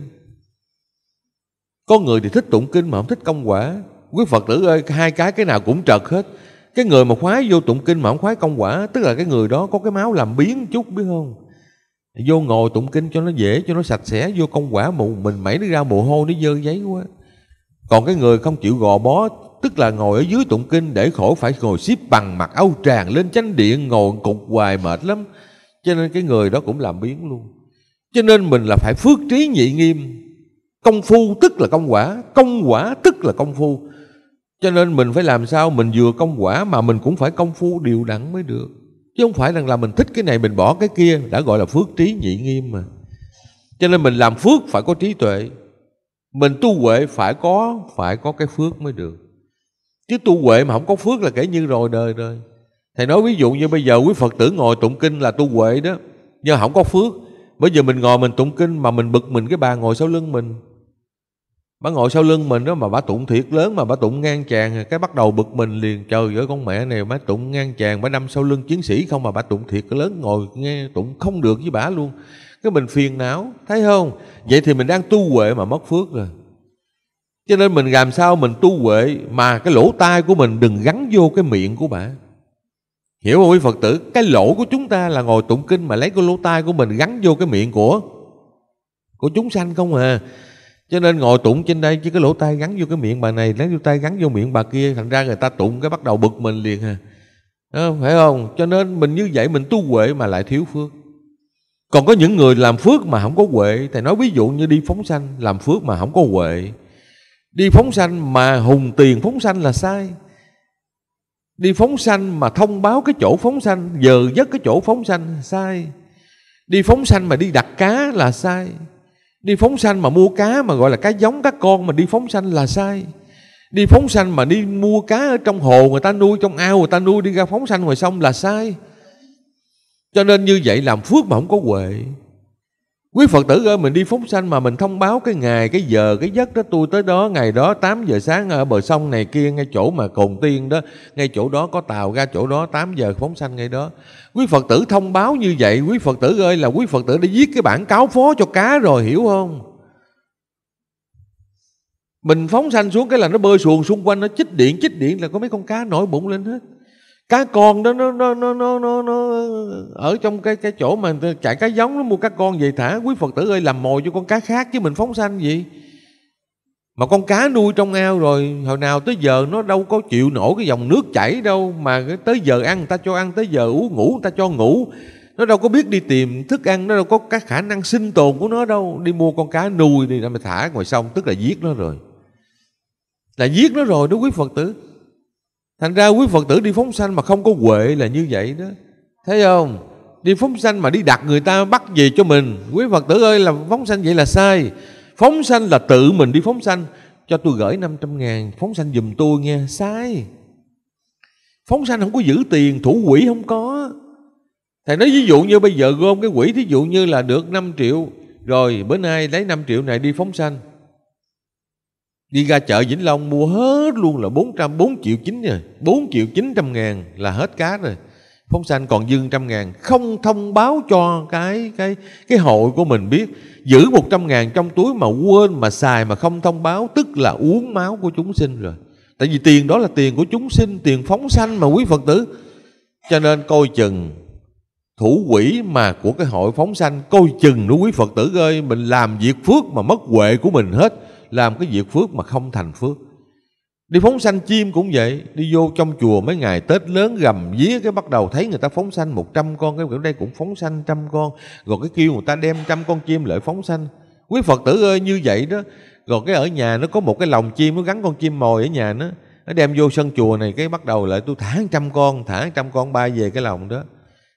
Có người thì thích tụng kinh mà không thích công quả. Quý Phật tử ơi hai cái cái nào cũng trật hết. Cái người mà khoái vô tụng kinh mà không khoái công quả tức là cái người đó có cái máu làm biến chút biết không? vô ngồi tụng kinh cho nó dễ cho nó sạch sẽ vô công quả mù mình mẩy nó ra mồ hôi nó dơ giấy quá còn cái người không chịu gò bó tức là ngồi ở dưới tụng kinh để khổ phải ngồi xếp bằng mặc áo tràng lên chánh điện ngồi cục hoài mệt lắm cho nên cái người đó cũng làm biến luôn cho nên mình là phải phước trí nhị nghiêm công phu tức là công quả công quả tức là công phu cho nên mình phải làm sao mình vừa công quả mà mình cũng phải công phu điều đẳng mới được Chứ không phải rằng là mình thích cái này mình bỏ cái kia Đã gọi là phước trí nhị nghiêm mà Cho nên mình làm phước phải có trí tuệ Mình tu huệ phải có Phải có cái phước mới được Chứ tu huệ mà không có phước là kể như rồi đời rồi Thầy nói ví dụ như bây giờ quý Phật tử ngồi tụng kinh là tu huệ đó Nhưng không có phước Bây giờ mình ngồi mình tụng kinh mà mình bực mình cái bà ngồi sau lưng mình Bà ngồi sau lưng mình đó mà bà tụng thiệt lớn mà bà tụng ngang chàng cái bắt đầu bực mình liền trời với con mẹ này bà tụng ngang tràn bà đâm sau lưng chiến sĩ không mà bà tụng thiệt lớn ngồi nghe tụng không được với bà luôn. Cái mình phiền não, thấy không? Vậy thì mình đang tu huệ mà mất phước rồi. Cho nên mình làm sao mình tu huệ mà cái lỗ tai của mình đừng gắn vô cái miệng của bà. Hiểu không quý Phật tử? Cái lỗ của chúng ta là ngồi tụng kinh mà lấy cái lỗ tai của mình gắn vô cái miệng của của chúng sanh không à cho nên ngồi tụng trên đây chứ cái lỗ tai gắn vô cái miệng bà này lấy vô tay gắn vô miệng bà kia thành ra người ta tụng cái bắt đầu bực mình liền à ờ, phải không cho nên mình như vậy mình tu huệ mà lại thiếu phước còn có những người làm phước mà không có huệ thầy nói ví dụ như đi phóng sanh làm phước mà không có huệ đi phóng sanh mà hùng tiền phóng sanh là sai đi phóng sanh mà thông báo cái chỗ phóng sanh giờ giấc cái chỗ phóng sanh sai đi phóng sanh mà đi đặt cá là sai Đi phóng sanh mà mua cá mà gọi là cá giống cá con mà đi phóng sanh là sai. Đi phóng sanh mà đi mua cá ở trong hồ người ta nuôi, trong ao người ta nuôi đi ra phóng sanh ngoài sông là sai. Cho nên như vậy làm phước mà không có huệ. Quý Phật tử ơi mình đi phóng sanh mà mình thông báo cái ngày, cái giờ, cái giấc đó tôi tới đó ngày đó 8 giờ sáng ở ờ, bờ sông này kia ngay chỗ mà cồn tiên đó, ngay chỗ đó có tàu ra chỗ đó 8 giờ phóng sanh ngay đó. Quý Phật tử thông báo như vậy, quý Phật tử ơi là quý Phật tử đã viết cái bản cáo phó cho cá rồi hiểu không? Mình phóng sanh xuống cái là nó bơi xuồng xung quanh nó chích điện, chích điện là có mấy con cá nổi bụng lên hết cá con đó nó nó nó nó nó, nó ở trong cái cái chỗ mà chạy cá giống nó mua cá con về thả quý phật tử ơi làm mồi cho con cá khác chứ mình phóng sanh gì mà con cá nuôi trong ao rồi hồi nào tới giờ nó đâu có chịu nổi cái dòng nước chảy đâu mà tới giờ ăn người ta cho ăn tới giờ uống ngủ người ta cho ngủ nó đâu có biết đi tìm thức ăn nó đâu có cái khả năng sinh tồn của nó đâu đi mua con cá nuôi đi ra mà thả ngoài sông tức là giết nó rồi là giết nó rồi đó quý phật tử Thành ra quý Phật tử đi phóng sanh mà không có huệ là như vậy đó Thấy không? Đi phóng sanh mà đi đặt người ta bắt về cho mình Quý Phật tử ơi là phóng sanh vậy là sai Phóng sanh là tự mình đi phóng sanh Cho tôi gửi 500 ngàn Phóng sanh dùm tôi nghe Sai Phóng sanh không có giữ tiền Thủ quỹ không có Thầy nói ví dụ như bây giờ gom cái quỹ Ví dụ như là được 5 triệu Rồi bữa nay lấy 5 triệu này đi phóng sanh Đi ra chợ Vĩnh Long mua hết luôn là 404 triệu chín rồi 4 triệu 900 ngàn là hết cá rồi Phóng sanh còn dư trăm ngàn Không thông báo cho cái cái cái hội của mình biết Giữ 100 ngàn trong túi mà quên mà xài mà không thông báo Tức là uống máu của chúng sinh rồi Tại vì tiền đó là tiền của chúng sinh Tiền phóng sanh mà quý Phật tử Cho nên coi chừng thủ quỷ mà của cái hội phóng sanh coi chừng nó quý Phật tử ơi mình làm việc phước mà mất huệ của mình hết làm cái việc phước mà không thành phước đi phóng sanh chim cũng vậy đi vô trong chùa mấy ngày tết lớn gầm dí cái bắt đầu thấy người ta phóng sanh 100 con cái kiểu đây cũng phóng sanh trăm con rồi cái kêu người ta đem trăm con chim lại phóng sanh quý phật tử ơi như vậy đó rồi cái ở nhà nó có một cái lồng chim nó gắn con chim mồi ở nhà nó nó đem vô sân chùa này cái bắt đầu lại tôi thả trăm con thả trăm con bay về cái lồng đó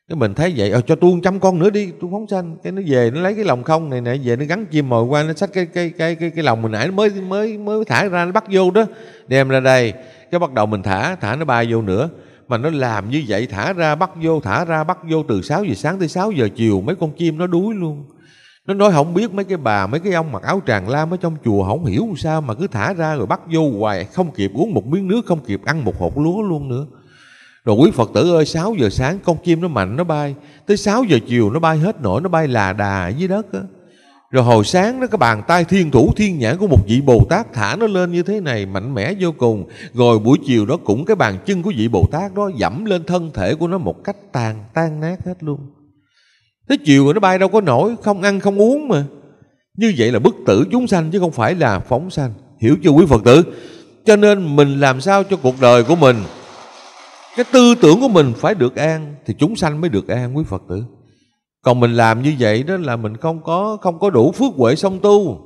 cái mình thấy vậy ờ, cho tôi trăm con nữa đi tôi phóng sanh cái nó về nó lấy cái lòng không này nè về nó gắn chim mồi qua nó xách cái cái cái cái cái lòng mình nãy mới mới mới thả ra nó bắt vô đó đem ra đây cái bắt đầu mình thả thả nó bay vô nữa mà nó làm như vậy thả ra bắt vô thả ra bắt vô từ 6 giờ sáng tới 6 giờ chiều mấy con chim nó đuối luôn nó nói không biết mấy cái bà mấy cái ông mặc áo tràng lam ở trong chùa không hiểu sao mà cứ thả ra rồi bắt vô hoài không kịp uống một miếng nước không kịp ăn một hột lúa luôn nữa rồi quý Phật tử ơi 6 giờ sáng con chim nó mạnh nó bay Tới 6 giờ chiều nó bay hết nổi Nó bay là đà dưới đất á rồi hồi sáng nó cái bàn tay thiên thủ thiên nhãn của một vị Bồ Tát thả nó lên như thế này mạnh mẽ vô cùng. Rồi buổi chiều đó cũng cái bàn chân của vị Bồ Tát đó dẫm lên thân thể của nó một cách tàn tan nát hết luôn. Tới chiều rồi nó bay đâu có nổi, không ăn không uống mà. Như vậy là bất tử chúng sanh chứ không phải là phóng sanh. Hiểu chưa quý Phật tử? Cho nên mình làm sao cho cuộc đời của mình – cái tư tưởng của mình phải được an thì chúng sanh mới được an quý phật tử còn mình làm như vậy đó là mình không có không có đủ phước huệ song tu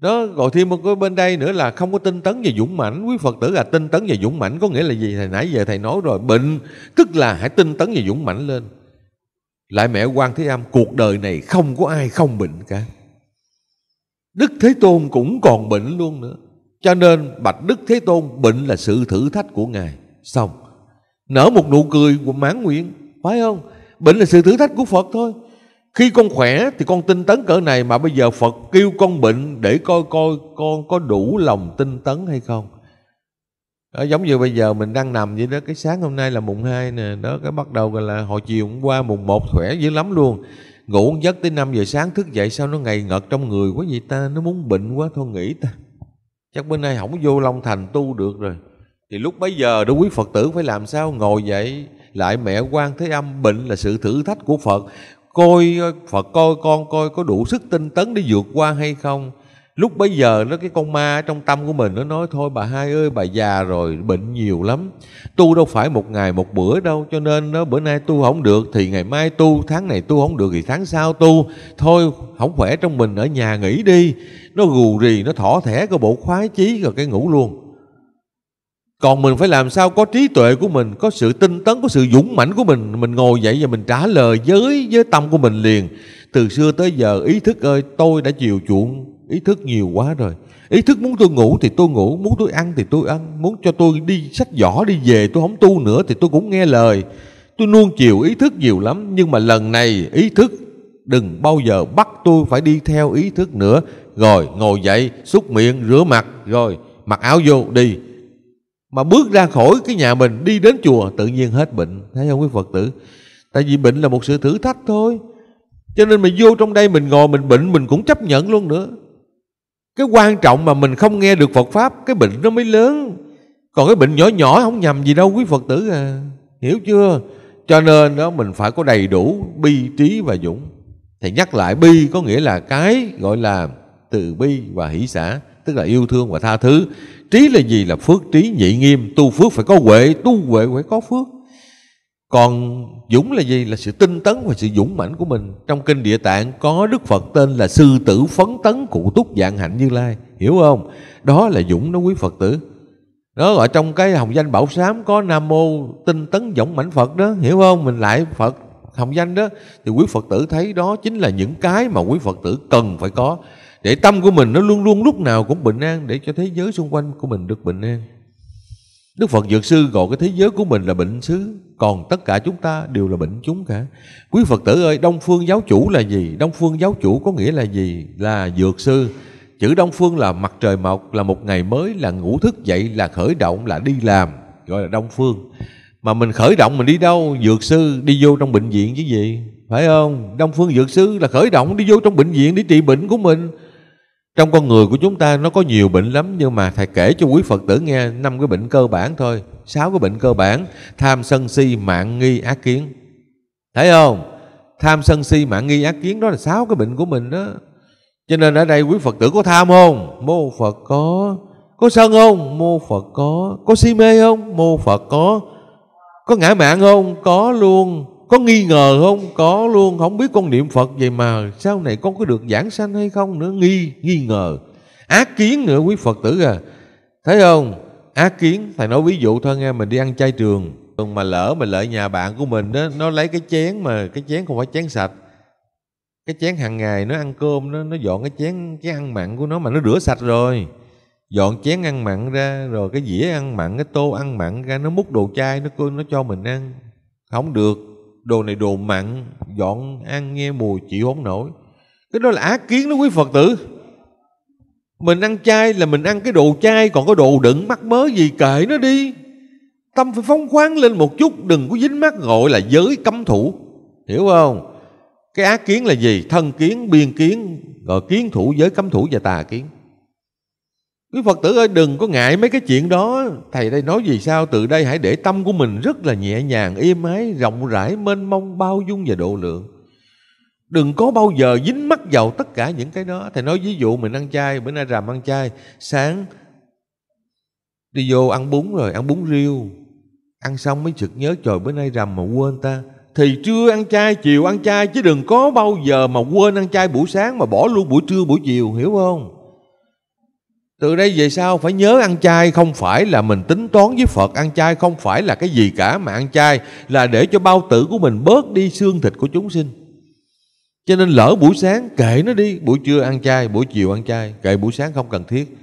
đó rồi thêm một cái bên đây nữa là không có tinh tấn và dũng mãnh quý phật tử là tinh tấn và dũng mãnh có nghĩa là gì thầy nãy giờ thầy nói rồi bệnh tức là hãy tinh tấn và dũng mãnh lên lại mẹ quan thế âm cuộc đời này không có ai không bệnh cả đức thế tôn cũng còn bệnh luôn nữa cho nên bạch đức thế tôn bệnh là sự thử thách của ngài xong nở một nụ cười mãn nguyện phải không bệnh là sự thử thách của phật thôi khi con khỏe thì con tinh tấn cỡ này mà bây giờ phật kêu con bệnh để coi coi con có đủ lòng tinh tấn hay không đó, giống như bây giờ mình đang nằm vậy đó cái sáng hôm nay là mùng 2 nè đó cái bắt đầu gọi là hồi chiều hôm qua mùng 1 khỏe dữ lắm luôn ngủ giấc tới 5 giờ sáng thức dậy sao nó ngày ngợt trong người quá vậy ta nó muốn bệnh quá thôi nghĩ ta chắc bên nay không vô long thành tu được rồi thì lúc bấy giờ đó quý phật tử phải làm sao ngồi dậy lại mẹ quan thế âm bệnh là sự thử thách của phật coi phật coi con coi có đủ sức tinh tấn để vượt qua hay không lúc bấy giờ nó cái con ma trong tâm của mình nó nói thôi bà hai ơi bà già rồi bệnh nhiều lắm tu đâu phải một ngày một bữa đâu cho nên nó bữa nay tu không được thì ngày mai tu tháng này tu không được thì tháng sau tu thôi không khỏe trong mình ở nhà nghỉ đi nó gù rì nó thỏ thẻ cái bộ khoái chí rồi cái ngủ luôn còn mình phải làm sao có trí tuệ của mình có sự tinh tấn có sự dũng mãnh của mình mình ngồi dậy và mình trả lời với với tâm của mình liền từ xưa tới giờ ý thức ơi tôi đã chiều chuộng ý thức nhiều quá rồi ý thức muốn tôi ngủ thì tôi ngủ muốn tôi ăn thì tôi ăn muốn cho tôi đi sách giỏ đi về tôi không tu nữa thì tôi cũng nghe lời tôi nuông chiều ý thức nhiều lắm nhưng mà lần này ý thức đừng bao giờ bắt tôi phải đi theo ý thức nữa rồi ngồi dậy xúc miệng rửa mặt rồi mặc áo vô đi mà bước ra khỏi cái nhà mình đi đến chùa tự nhiên hết bệnh thấy không quý phật tử tại vì bệnh là một sự thử thách thôi cho nên mình vô trong đây mình ngồi mình bệnh mình cũng chấp nhận luôn nữa cái quan trọng mà mình không nghe được phật pháp cái bệnh nó mới lớn còn cái bệnh nhỏ nhỏ không nhầm gì đâu quý phật tử à hiểu chưa cho nên đó mình phải có đầy đủ bi trí và dũng thì nhắc lại bi có nghĩa là cái gọi là từ bi và hỷ xã tức là yêu thương và tha thứ trí là gì là phước trí nhị nghiêm tu phước phải có huệ tu huệ phải có phước còn dũng là gì là sự tinh tấn và sự dũng mãnh của mình trong kinh địa tạng có đức phật tên là sư tử phấn tấn cụ túc dạng hạnh như lai hiểu không đó là dũng đó quý phật tử đó ở trong cái hồng danh bảo sám có nam mô tinh tấn dũng mãnh phật đó hiểu không mình lại phật hồng danh đó thì quý phật tử thấy đó chính là những cái mà quý phật tử cần phải có để tâm của mình nó luôn luôn lúc nào cũng bình an để cho thế giới xung quanh của mình được bình an Đức Phật Dược Sư gọi cái thế giới của mình là bệnh xứ Còn tất cả chúng ta đều là bệnh chúng cả Quý Phật tử ơi Đông Phương Giáo Chủ là gì? Đông Phương Giáo Chủ có nghĩa là gì? Là Dược Sư Chữ Đông Phương là mặt trời mọc Là một ngày mới là ngủ thức dậy Là khởi động là đi làm Gọi là Đông Phương Mà mình khởi động mình đi đâu? Dược Sư đi vô trong bệnh viện chứ gì? Phải không? Đông Phương Dược Sư là khởi động đi vô trong bệnh viện để trị bệnh của mình trong con người của chúng ta nó có nhiều bệnh lắm nhưng mà thầy kể cho quý Phật tử nghe năm cái bệnh cơ bản thôi, sáu cái bệnh cơ bản: tham sân si, mạng nghi, ác kiến. Thấy không? Tham sân si, mạng nghi, ác kiến đó là sáu cái bệnh của mình đó. Cho nên ở đây quý Phật tử có tham không? Mô Phật có. Có sân không? Mô Phật có. Có si mê không? Mô Phật có. Có ngã mạng không? Có luôn có nghi ngờ không có luôn không biết con niệm phật vậy mà sau này con có được giảng sanh hay không nữa nghi nghi ngờ ác kiến nữa quý phật tử à thấy không ác kiến thầy nói ví dụ thôi nghe mình đi ăn chay trường mà lỡ mà lợi nhà bạn của mình đó nó lấy cái chén mà cái chén không phải chén sạch cái chén hàng ngày nó ăn cơm nó nó dọn cái chén cái ăn mặn của nó mà nó rửa sạch rồi dọn chén ăn mặn ra rồi cái dĩa ăn mặn cái tô ăn mặn ra nó múc đồ chai nó nó cho mình ăn không được đồ này đồ mặn dọn ăn nghe mùi chịu không nổi cái đó là ác kiến đó quý phật tử mình ăn chay là mình ăn cái đồ chay còn có đồ đựng mắc mớ gì kệ nó đi tâm phải phóng khoáng lên một chút đừng có dính mắt gọi là giới cấm thủ hiểu không cái ác kiến là gì thân kiến biên kiến rồi kiến thủ giới cấm thủ và tà kiến Quý Phật tử ơi đừng có ngại mấy cái chuyện đó Thầy đây nói gì sao Từ đây hãy để tâm của mình rất là nhẹ nhàng Êm ái, rộng rãi, mênh mông, bao dung và độ lượng Đừng có bao giờ dính mắc vào tất cả những cái đó Thầy nói ví dụ mình ăn chay Bữa nay rằm ăn chay Sáng đi vô ăn bún rồi Ăn bún riêu Ăn xong mới chực nhớ trời bữa nay rằm mà quên ta Thì trưa ăn chay, chiều ăn chay Chứ đừng có bao giờ mà quên ăn chay buổi sáng Mà bỏ luôn buổi trưa, buổi chiều Hiểu không? từ đây về sau phải nhớ ăn chay không phải là mình tính toán với Phật ăn chay không phải là cái gì cả mà ăn chay là để cho bao tử của mình bớt đi xương thịt của chúng sinh. Cho nên lỡ buổi sáng kệ nó đi, buổi trưa ăn chay, buổi chiều ăn chay, kệ buổi sáng không cần thiết.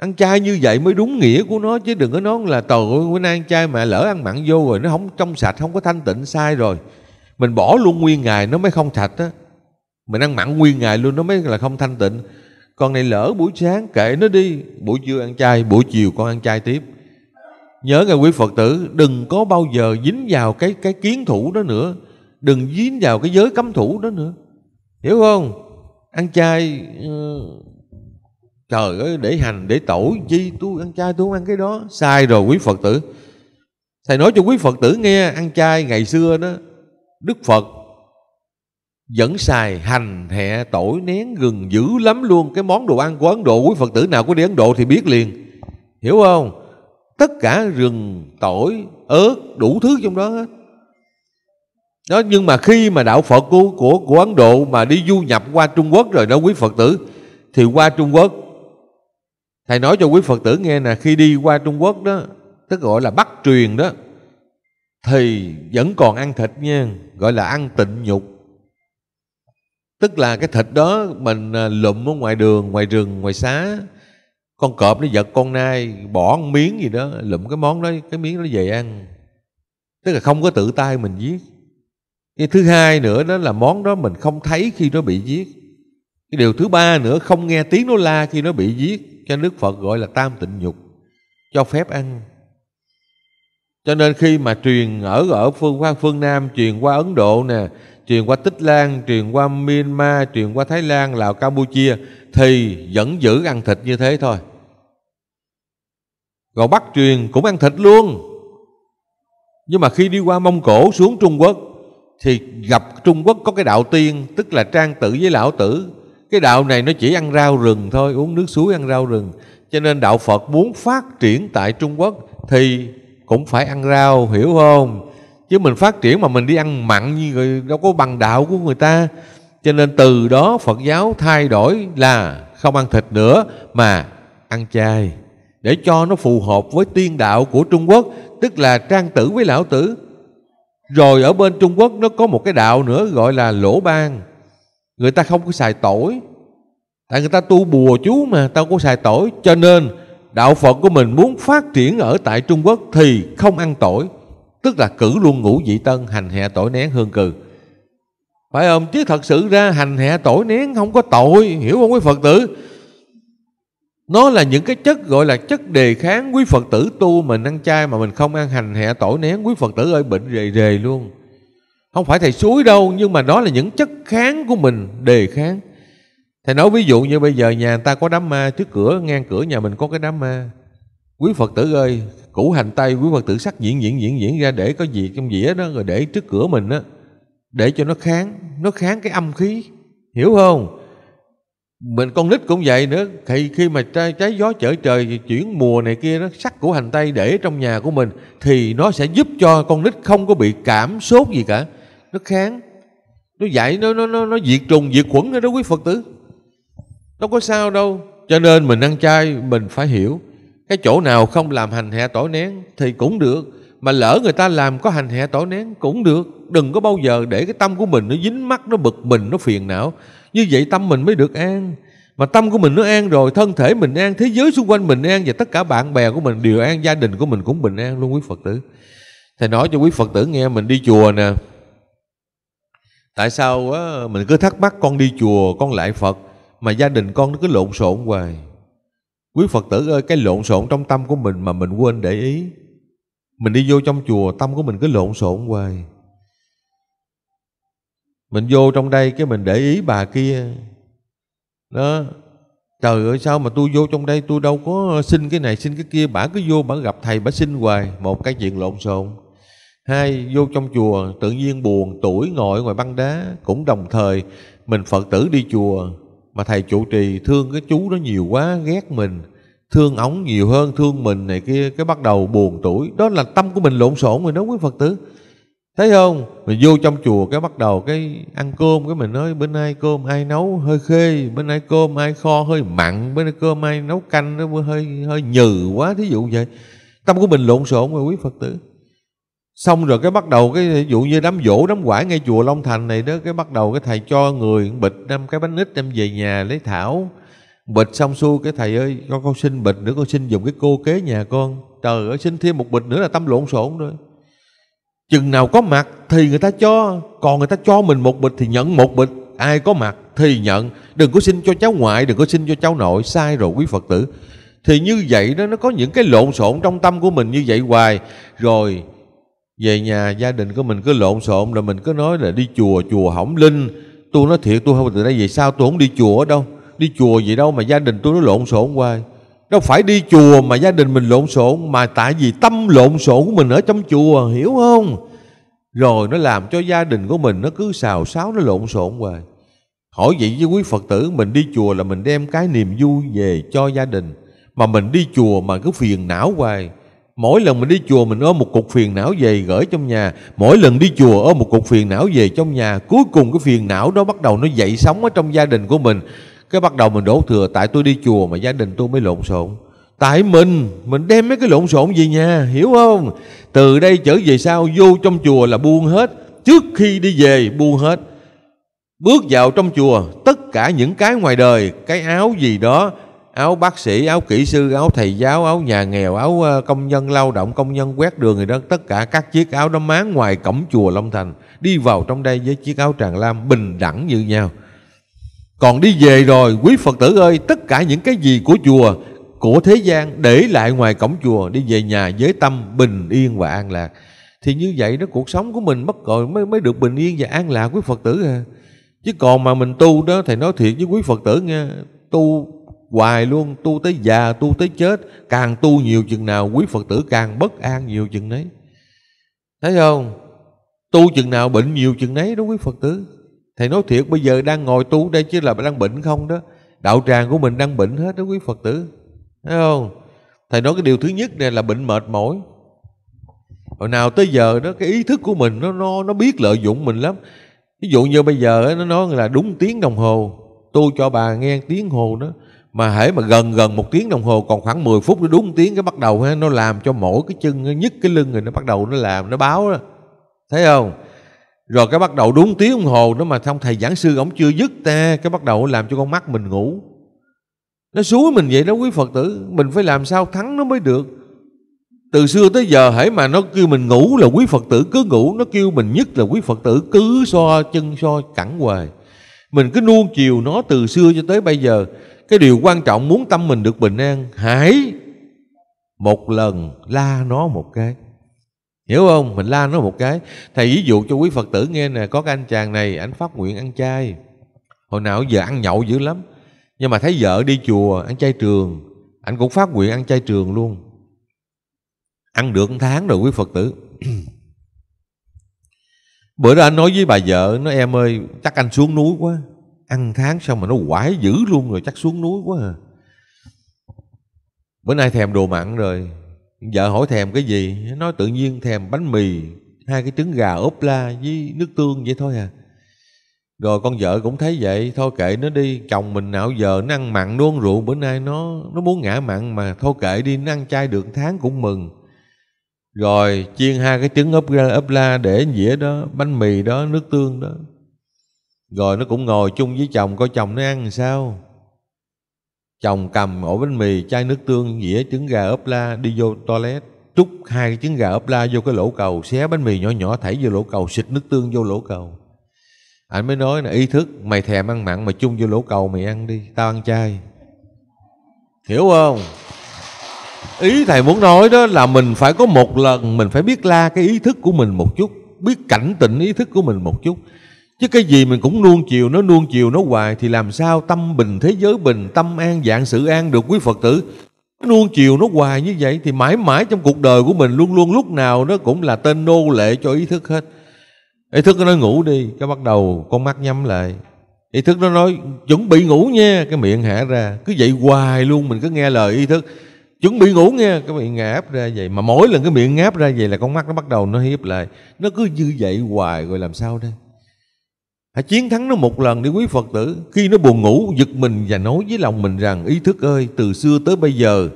Ăn chay như vậy mới đúng nghĩa của nó chứ đừng có nói là tội ơi bữa nay ăn chay mà lỡ ăn mặn vô rồi nó không trong sạch, không có thanh tịnh sai rồi. Mình bỏ luôn nguyên ngày nó mới không sạch á. Mình ăn mặn nguyên ngày luôn nó mới là không thanh tịnh. Con này lỡ buổi sáng kệ nó đi Buổi trưa ăn chay, buổi chiều con ăn chay tiếp Nhớ ngài quý Phật tử Đừng có bao giờ dính vào cái cái kiến thủ đó nữa Đừng dính vào cái giới cấm thủ đó nữa Hiểu không? Ăn chay ờ, Trời ơi để hành để tổ chi Tôi ăn chay tôi không ăn cái đó Sai rồi quý Phật tử Thầy nói cho quý Phật tử nghe Ăn chay ngày xưa đó Đức Phật vẫn xài hành hẹ tỏi nén gừng dữ lắm luôn cái món đồ ăn của ấn độ quý phật tử nào có đi ấn độ thì biết liền hiểu không tất cả rừng tỏi ớt đủ thứ trong đó hết đó nhưng mà khi mà đạo phật của của, của ấn độ mà đi du nhập qua trung quốc rồi đó quý phật tử thì qua trung quốc thầy nói cho quý phật tử nghe nè khi đi qua trung quốc đó tức gọi là bắt truyền đó thì vẫn còn ăn thịt nha gọi là ăn tịnh nhục tức là cái thịt đó mình à, lụm ở ngoài đường ngoài rừng ngoài xá con cọp nó giật con nai bỏ một miếng gì đó lụm cái món đó cái miếng đó về ăn tức là không có tự tay mình giết cái thứ hai nữa đó là món đó mình không thấy khi nó bị giết cái điều thứ ba nữa không nghe tiếng nó la khi nó bị giết cho đức phật gọi là tam tịnh nhục cho phép ăn cho nên khi mà truyền ở ở phương phương nam truyền qua ấn độ nè truyền qua Tích Lan, truyền qua Myanmar, truyền qua Thái Lan, Lào, Campuchia thì vẫn giữ ăn thịt như thế thôi. còn Bắc truyền cũng ăn thịt luôn. Nhưng mà khi đi qua Mông Cổ xuống Trung Quốc thì gặp Trung Quốc có cái đạo tiên tức là trang tử với lão tử. Cái đạo này nó chỉ ăn rau rừng thôi, uống nước suối ăn rau rừng. Cho nên đạo Phật muốn phát triển tại Trung Quốc thì cũng phải ăn rau, hiểu không? chứ mình phát triển mà mình đi ăn mặn như người đâu có bằng đạo của người ta cho nên từ đó Phật giáo thay đổi là không ăn thịt nữa mà ăn chay để cho nó phù hợp với tiên đạo của Trung Quốc tức là trang tử với lão tử rồi ở bên Trung Quốc nó có một cái đạo nữa gọi là lỗ ban người ta không có xài tỏi tại người ta tu bùa chú mà tao có xài tỏi cho nên đạo Phật của mình muốn phát triển ở tại Trung Quốc thì không ăn tỏi Tức là cử luôn ngũ vị tân hành hạ tội nén hương cừ Phải không? Chứ thật sự ra hành hạ tội nén không có tội Hiểu không quý Phật tử? Nó là những cái chất gọi là chất đề kháng quý Phật tử tu mình ăn chay mà mình không ăn hành hạ tội nén quý Phật tử ơi bệnh rề rề luôn. Không phải thầy suối đâu nhưng mà đó là những chất kháng của mình đề kháng. Thầy nói ví dụ như bây giờ nhà ta có đám ma trước cửa ngang cửa nhà mình có cái đám ma quý phật tử ơi củ hành tây quý phật tử sắc diễn diễn diễn diễn ra để có gì trong dĩa đó rồi để trước cửa mình á để cho nó kháng nó kháng cái âm khí hiểu không mình con nít cũng vậy nữa thì khi mà trái, trái gió trở trời chuyển mùa này kia nó sắc củ hành tây để trong nhà của mình thì nó sẽ giúp cho con nít không có bị cảm sốt gì cả nó kháng nó dạy nó nó nó, nó diệt trùng diệt khuẩn đó quý phật tử đâu có sao đâu cho nên mình ăn chay mình phải hiểu cái chỗ nào không làm hành hạ tổ nén thì cũng được mà lỡ người ta làm có hành hạ tổ nén cũng được đừng có bao giờ để cái tâm của mình nó dính mắt nó bực mình nó phiền não như vậy tâm mình mới được an mà tâm của mình nó an rồi thân thể mình an thế giới xung quanh mình an và tất cả bạn bè của mình đều an gia đình của mình cũng bình an luôn quý phật tử thầy nói cho quý phật tử nghe mình đi chùa nè tại sao á, mình cứ thắc mắc con đi chùa con lại phật mà gia đình con nó cứ lộn xộn hoài Quý Phật tử ơi, cái lộn xộn trong tâm của mình mà mình quên để ý. Mình đi vô trong chùa, tâm của mình cứ lộn xộn hoài. Mình vô trong đây cái mình để ý bà kia. Đó. Trời ơi sao mà tôi vô trong đây tôi đâu có xin cái này xin cái kia. Bà cứ vô bà gặp thầy bà xin hoài. Một cái chuyện lộn xộn. Hai, vô trong chùa tự nhiên buồn tuổi ngồi ngoài băng đá. Cũng đồng thời mình Phật tử đi chùa mà thầy trụ trì thương cái chú đó nhiều quá ghét mình thương ổng nhiều hơn thương mình này kia cái bắt đầu buồn tuổi đó là tâm của mình lộn xộn rồi đó quý phật tử thấy không mình vô trong chùa cái bắt đầu cái ăn cơm cái mình nói bên ai cơm ai nấu hơi khê bên ai cơm ai kho hơi mặn bên ai cơm ai nấu canh nó hơi hơi nhừ quá thí dụ vậy tâm của mình lộn xộn rồi quý phật tử xong rồi cái bắt đầu cái ví dụ như đám dỗ đám quả ngay chùa Long Thành này đó cái bắt đầu cái thầy cho người bịch năm cái bánh nít đem về nhà lấy thảo bịch xong xuôi cái thầy ơi con con xin bịch nữa con xin dùng cái cô kế nhà con trời ơi xin thêm một bịch nữa là tâm lộn xộn rồi chừng nào có mặt thì người ta cho còn người ta cho mình một bịch thì nhận một bịch ai có mặt thì nhận đừng có xin cho cháu ngoại đừng có xin cho cháu nội sai rồi quý phật tử thì như vậy đó nó có những cái lộn xộn trong tâm của mình như vậy hoài rồi về nhà gia đình của mình cứ lộn xộn là mình cứ nói là đi chùa chùa hỏng linh tôi nói thiệt tôi không từ đây về sao tôi không đi chùa ở đâu đi chùa gì đâu mà gia đình tôi nó lộn xộn hoài đâu phải đi chùa mà gia đình mình lộn xộn mà tại vì tâm lộn xộn của mình ở trong chùa hiểu không rồi nó làm cho gia đình của mình nó cứ xào xáo nó lộn xộn hoài hỏi vậy với quý phật tử mình đi chùa là mình đem cái niềm vui về cho gia đình mà mình đi chùa mà cứ phiền não hoài Mỗi lần mình đi chùa mình ôm một cục phiền não về gửi trong nhà Mỗi lần đi chùa ôm một cục phiền não về trong nhà Cuối cùng cái phiền não đó bắt đầu nó dậy sóng ở trong gia đình của mình Cái bắt đầu mình đổ thừa tại tôi đi chùa mà gia đình tôi mới lộn xộn Tại mình, mình đem mấy cái lộn xộn về nhà, hiểu không? Từ đây trở về sau vô trong chùa là buông hết Trước khi đi về buông hết Bước vào trong chùa, tất cả những cái ngoài đời, cái áo gì đó áo bác sĩ áo kỹ sư áo thầy giáo áo nhà nghèo áo ờ, công nhân lao động công nhân quét đường gì đó tất cả các chiếc áo đó máng ngoài cổng chùa Long Thành đi vào trong đây với chiếc áo tràng lam bình đẳng như nhau còn đi về rồi quý Phật tử ơi tất cả những cái gì của chùa của thế gian để lại ngoài cổng chùa đi về nhà với tâm bình yên và an lạc thì như vậy đó cuộc sống của mình bất rồi mới mới được bình yên và an lạc quý Phật tử à. chứ còn mà mình tu đó thầy nói thiệt với quý Phật tử nha tu hoài luôn tu tới già tu tới chết càng tu nhiều chừng nào quý phật tử càng bất an nhiều chừng đấy thấy không tu chừng nào bệnh nhiều chừng đấy đó quý phật tử thầy nói thiệt bây giờ đang ngồi tu đây chứ là đang bệnh không đó đạo tràng của mình đang bệnh hết đó quý phật tử thấy không thầy nói cái điều thứ nhất này là bệnh mệt mỏi hồi nào tới giờ đó cái ý thức của mình nó nó nó biết lợi dụng mình lắm ví dụ như bây giờ nó nói là đúng tiếng đồng hồ tu cho bà nghe tiếng hồ đó mà hễ mà gần gần một tiếng đồng hồ còn khoảng 10 phút nó đúng tiếng cái bắt đầu nó làm cho mỗi cái chân nhất cái lưng rồi nó bắt đầu nó làm nó báo đó. thấy không rồi cái bắt đầu đúng tiếng đồng hồ nó mà không thầy giảng sư ổng chưa dứt ta cái bắt đầu làm cho con mắt mình ngủ nó suối mình vậy đó quý phật tử mình phải làm sao thắng nó mới được từ xưa tới giờ hãy mà nó kêu mình ngủ là quý phật tử cứ ngủ nó kêu mình nhất là quý phật tử cứ so chân so cẳng hoài mình cứ nuông chiều nó từ xưa cho tới bây giờ cái điều quan trọng muốn tâm mình được bình an hãy một lần la nó một cái hiểu không mình la nó một cái thầy ví dụ cho quý phật tử nghe nè có cái anh chàng này anh phát nguyện ăn chay hồi nào giờ ăn nhậu dữ lắm nhưng mà thấy vợ đi chùa ăn chay trường anh cũng phát nguyện ăn chay trường luôn ăn được một tháng rồi quý phật tử bữa đó anh nói với bà vợ nói em ơi chắc anh xuống núi quá ăn tháng xong mà nó quải dữ luôn rồi chắc xuống núi quá à bữa nay thèm đồ mặn rồi vợ hỏi thèm cái gì nói tự nhiên thèm bánh mì hai cái trứng gà ốp la với nước tương vậy thôi à rồi con vợ cũng thấy vậy thôi kệ nó đi chồng mình nào giờ nó ăn mặn nó uống rượu bữa nay nó nó muốn ngã mặn mà thôi kệ đi nó ăn chay được tháng cũng mừng rồi chiên hai cái trứng ốp la ốp la để dĩa đó bánh mì đó nước tương đó rồi nó cũng ngồi chung với chồng coi chồng nó ăn sao chồng cầm ổ bánh mì chai nước tương dĩa trứng gà ốp la đi vô toilet trút hai cái trứng gà ốp la vô cái lỗ cầu xé bánh mì nhỏ nhỏ thảy vô lỗ cầu xịt nước tương vô lỗ cầu anh mới nói là ý thức mày thèm ăn mặn mà chung vô lỗ cầu mày ăn đi tao ăn chay hiểu không ý thầy muốn nói đó là mình phải có một lần mình phải biết la cái ý thức của mình một chút biết cảnh tỉnh ý thức của mình một chút Chứ cái gì mình cũng nuông chiều nó nuông chiều nó hoài Thì làm sao tâm bình thế giới bình Tâm an dạng sự an được quý Phật tử Nuông chiều nó hoài như vậy Thì mãi mãi trong cuộc đời của mình Luôn luôn lúc nào nó cũng là tên nô lệ cho ý thức hết Ý thức nó nói ngủ đi Cái bắt đầu con mắt nhắm lại Ý thức nó nói chuẩn bị ngủ nha Cái miệng hạ ra Cứ vậy hoài luôn mình cứ nghe lời ý thức chuẩn bị ngủ nghe cái miệng ngáp ra vậy mà mỗi lần cái miệng ngáp ra vậy là con mắt nó bắt đầu nó hiếp lại nó cứ như vậy hoài rồi làm sao đây Hãy chiến thắng nó một lần đi quý Phật tử. Khi nó buồn ngủ giật mình và nói với lòng mình rằng ý thức ơi từ xưa tới bây giờ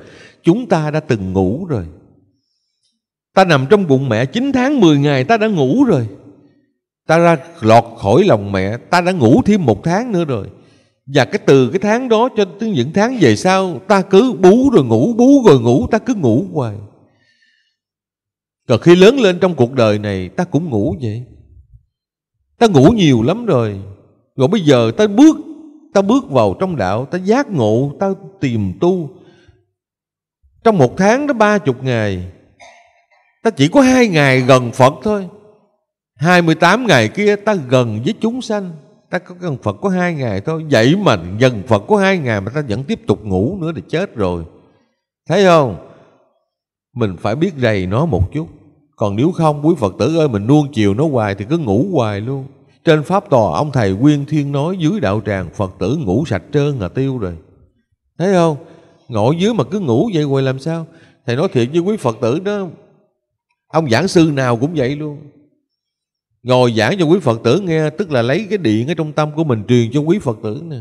chúng ta đã từng ngủ rồi. Ta nằm trong bụng mẹ 9 tháng 10 ngày ta đã ngủ rồi. Ta ra lọt khỏi lòng mẹ ta đã ngủ thêm một tháng nữa rồi. Và cái từ cái tháng đó cho tới những tháng về sau Ta cứ bú rồi ngủ, bú rồi ngủ Ta cứ ngủ hoài Rồi khi lớn lên trong cuộc đời này Ta cũng ngủ vậy Ta ngủ nhiều lắm rồi Rồi bây giờ ta bước Ta bước vào trong đạo Ta giác ngộ Ta tìm tu Trong một tháng đó ba chục ngày Ta chỉ có hai ngày gần Phật thôi 28 ngày kia ta gần với chúng sanh Ta có gần Phật có hai ngày thôi Vậy mà gần Phật có hai ngày Mà ta vẫn tiếp tục ngủ nữa thì chết rồi Thấy không Mình phải biết rầy nó một chút còn nếu không quý Phật tử ơi mình nuông chiều nó hoài thì cứ ngủ hoài luôn. Trên Pháp Tòa ông Thầy Quyên Thiên nói dưới đạo tràng Phật tử ngủ sạch trơn là tiêu rồi. Thấy không? Ngồi dưới mà cứ ngủ vậy hoài làm sao? Thầy nói thiệt với quý Phật tử đó, ông giảng sư nào cũng vậy luôn. Ngồi giảng cho quý Phật tử nghe tức là lấy cái điện ở trong tâm của mình truyền cho quý Phật tử nè.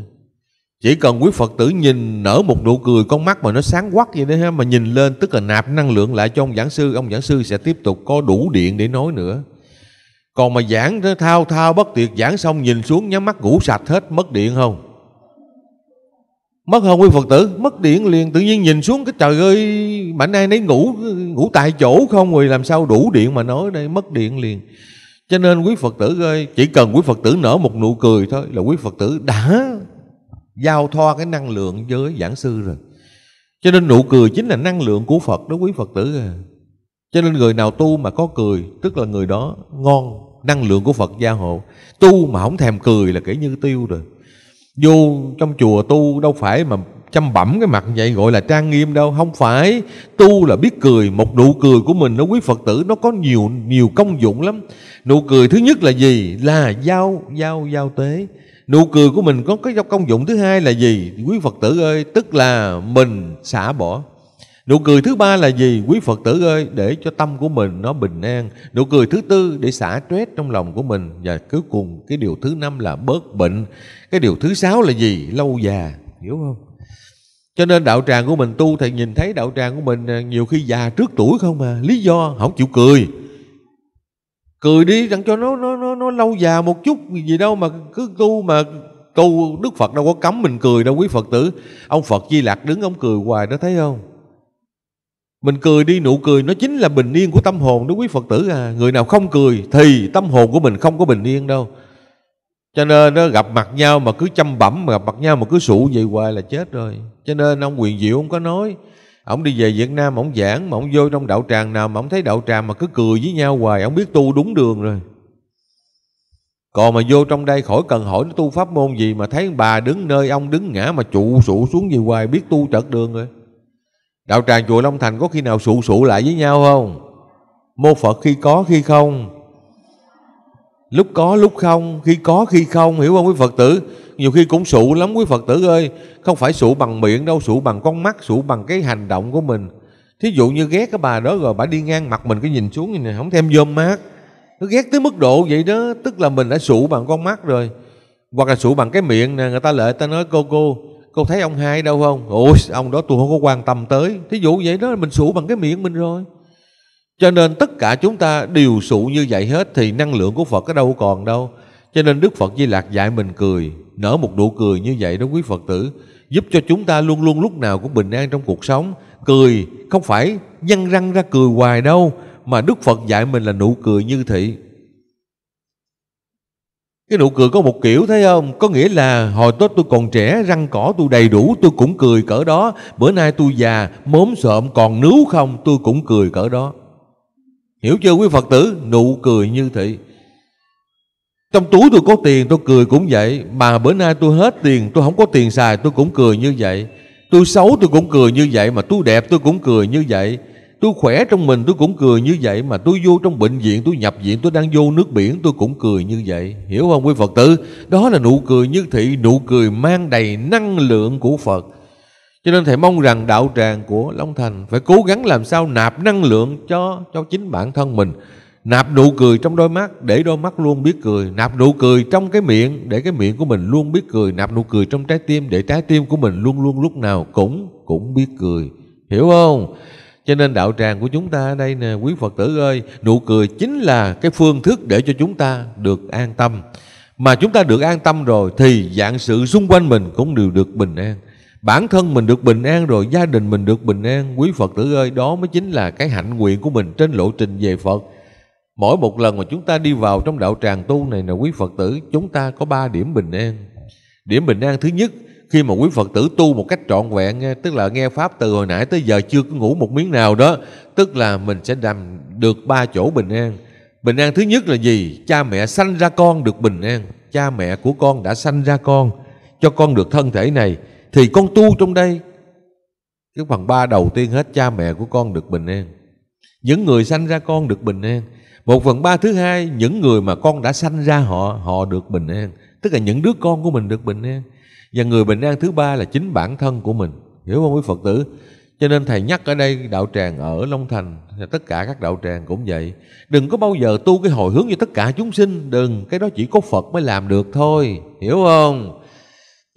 Chỉ cần quý Phật tử nhìn nở một nụ cười con mắt mà nó sáng quắc vậy đó ha, mà nhìn lên tức là nạp năng lượng lại cho ông giảng sư, ông giảng sư sẽ tiếp tục có đủ điện để nói nữa. Còn mà giảng thao thao bất tuyệt giảng xong nhìn xuống nhắm mắt ngủ sạch hết mất điện không? Mất không quý Phật tử? Mất điện liền tự nhiên nhìn xuống cái trời ơi mảnh ai nấy ngủ ngủ tại chỗ không rồi làm sao đủ điện mà nói đây mất điện liền. Cho nên quý Phật tử ơi chỉ cần quý Phật tử nở một nụ cười thôi là quý Phật tử đã giao thoa cái năng lượng với giảng sư rồi cho nên nụ cười chính là năng lượng của phật đó quý phật tử à. cho nên người nào tu mà có cười tức là người đó ngon năng lượng của phật gia hộ tu mà không thèm cười là kể như tiêu rồi vô trong chùa tu đâu phải mà chăm bẩm cái mặt vậy gọi là trang nghiêm đâu không phải tu là biết cười một nụ cười của mình nó quý phật tử nó có nhiều nhiều công dụng lắm nụ cười thứ nhất là gì là giao giao giao tế Nụ cười của mình có cái công dụng thứ hai là gì? Quý Phật tử ơi, tức là mình xả bỏ. Nụ cười thứ ba là gì? Quý Phật tử ơi, để cho tâm của mình nó bình an. Nụ cười thứ tư để xả stress trong lòng của mình. Và cuối cùng cái điều thứ năm là bớt bệnh. Cái điều thứ sáu là gì? Lâu già, hiểu không? Cho nên đạo tràng của mình tu thì nhìn thấy đạo tràng của mình à, nhiều khi già trước tuổi không mà. Lý do không chịu cười. Cười đi đặng cho nó nó nó lâu già một chút gì đâu mà cứ tu mà câu Đức Phật đâu có cấm mình cười đâu quý Phật tử. Ông Phật Di lạc đứng ông cười hoài đó thấy không? Mình cười đi nụ cười nó chính là bình yên của tâm hồn đó quý Phật tử à. Người nào không cười thì tâm hồn của mình không có bình yên đâu. Cho nên nó gặp mặt nhau mà cứ chăm bẩm mà gặp mặt nhau mà cứ sụ vậy hoài là chết rồi. Cho nên ông Quyền Diệu không có nói. Ông đi về Việt Nam, ông giảng mà ông vô trong đạo tràng nào mà ông thấy đạo tràng mà cứ cười với nhau hoài, ông biết tu đúng đường rồi. Còn mà vô trong đây khỏi cần hỏi nó tu pháp môn gì mà thấy bà đứng nơi ông đứng ngã mà trụ sụ xuống gì hoài biết tu trật đường rồi. Đạo tràng chùa Long Thành có khi nào sụ sụ lại với nhau không? Mô Phật khi có khi không. Lúc có lúc không, khi có khi không, hiểu không quý Phật tử? Nhiều khi cũng sụ lắm quý Phật tử ơi, không phải sụ bằng miệng đâu, sụ bằng con mắt, sụ bằng cái hành động của mình. Thí dụ như ghét cái bà đó rồi bà đi ngang mặt mình cứ nhìn xuống này không thêm dơm mát nó ghét tới mức độ vậy đó tức là mình đã sụ bằng con mắt rồi hoặc là sụ bằng cái miệng nè người ta lợi ta nói cô cô cô thấy ông hai đâu không ôi ông đó tôi không có quan tâm tới thí dụ vậy đó mình sụ bằng cái miệng mình rồi cho nên tất cả chúng ta đều sụ như vậy hết thì năng lượng của phật ở đâu còn đâu cho nên đức phật di lạc dạy mình cười nở một nụ cười như vậy đó quý phật tử giúp cho chúng ta luôn luôn lúc nào cũng bình an trong cuộc sống cười không phải nhăn răng ra cười hoài đâu mà Đức Phật dạy mình là nụ cười như thị cái nụ cười có một kiểu thấy không có nghĩa là hồi tốt tôi còn trẻ răng cỏ tôi đầy đủ tôi cũng cười cỡ đó bữa nay tôi già mốm sợm còn nứu không tôi cũng cười cỡ đó hiểu chưa quý phật tử nụ cười như thị trong túi tôi có tiền tôi cười cũng vậy mà bữa nay tôi hết tiền tôi không có tiền xài tôi cũng cười như vậy tôi xấu tôi cũng cười như vậy mà tôi đẹp tôi cũng cười như vậy Tôi khỏe trong mình tôi cũng cười như vậy Mà tôi vô trong bệnh viện tôi nhập viện Tôi đang vô nước biển tôi cũng cười như vậy Hiểu không quý Phật tử Đó là nụ cười như thị Nụ cười mang đầy năng lượng của Phật Cho nên Thầy mong rằng đạo tràng của Long Thành Phải cố gắng làm sao nạp năng lượng cho cho chính bản thân mình Nạp nụ cười trong đôi mắt để đôi mắt luôn biết cười Nạp nụ cười trong cái miệng để cái miệng của mình luôn biết cười Nạp nụ cười trong trái tim để trái tim của mình luôn luôn lúc nào cũng cũng biết cười Hiểu không? Cho nên đạo tràng của chúng ta ở đây nè quý Phật tử ơi Nụ cười chính là cái phương thức để cho chúng ta được an tâm Mà chúng ta được an tâm rồi thì dạng sự xung quanh mình cũng đều được bình an Bản thân mình được bình an rồi gia đình mình được bình an Quý Phật tử ơi đó mới chính là cái hạnh nguyện của mình trên lộ trình về Phật Mỗi một lần mà chúng ta đi vào trong đạo tràng tu này nè quý Phật tử Chúng ta có ba điểm bình an Điểm bình an thứ nhất khi mà quý Phật tử tu một cách trọn vẹn tức là nghe pháp từ hồi nãy tới giờ chưa có ngủ một miếng nào đó tức là mình sẽ làm được ba chỗ bình an bình an thứ nhất là gì cha mẹ sanh ra con được bình an cha mẹ của con đã sanh ra con cho con được thân thể này thì con tu trong đây cái phần ba đầu tiên hết cha mẹ của con được bình an những người sanh ra con được bình an một phần ba thứ hai những người mà con đã sanh ra họ họ được bình an tức là những đứa con của mình được bình an và người bình an thứ ba là chính bản thân của mình hiểu không quý phật tử cho nên thầy nhắc ở đây đạo tràng ở long thành và tất cả các đạo tràng cũng vậy đừng có bao giờ tu cái hồi hướng cho tất cả chúng sinh đừng cái đó chỉ có phật mới làm được thôi hiểu không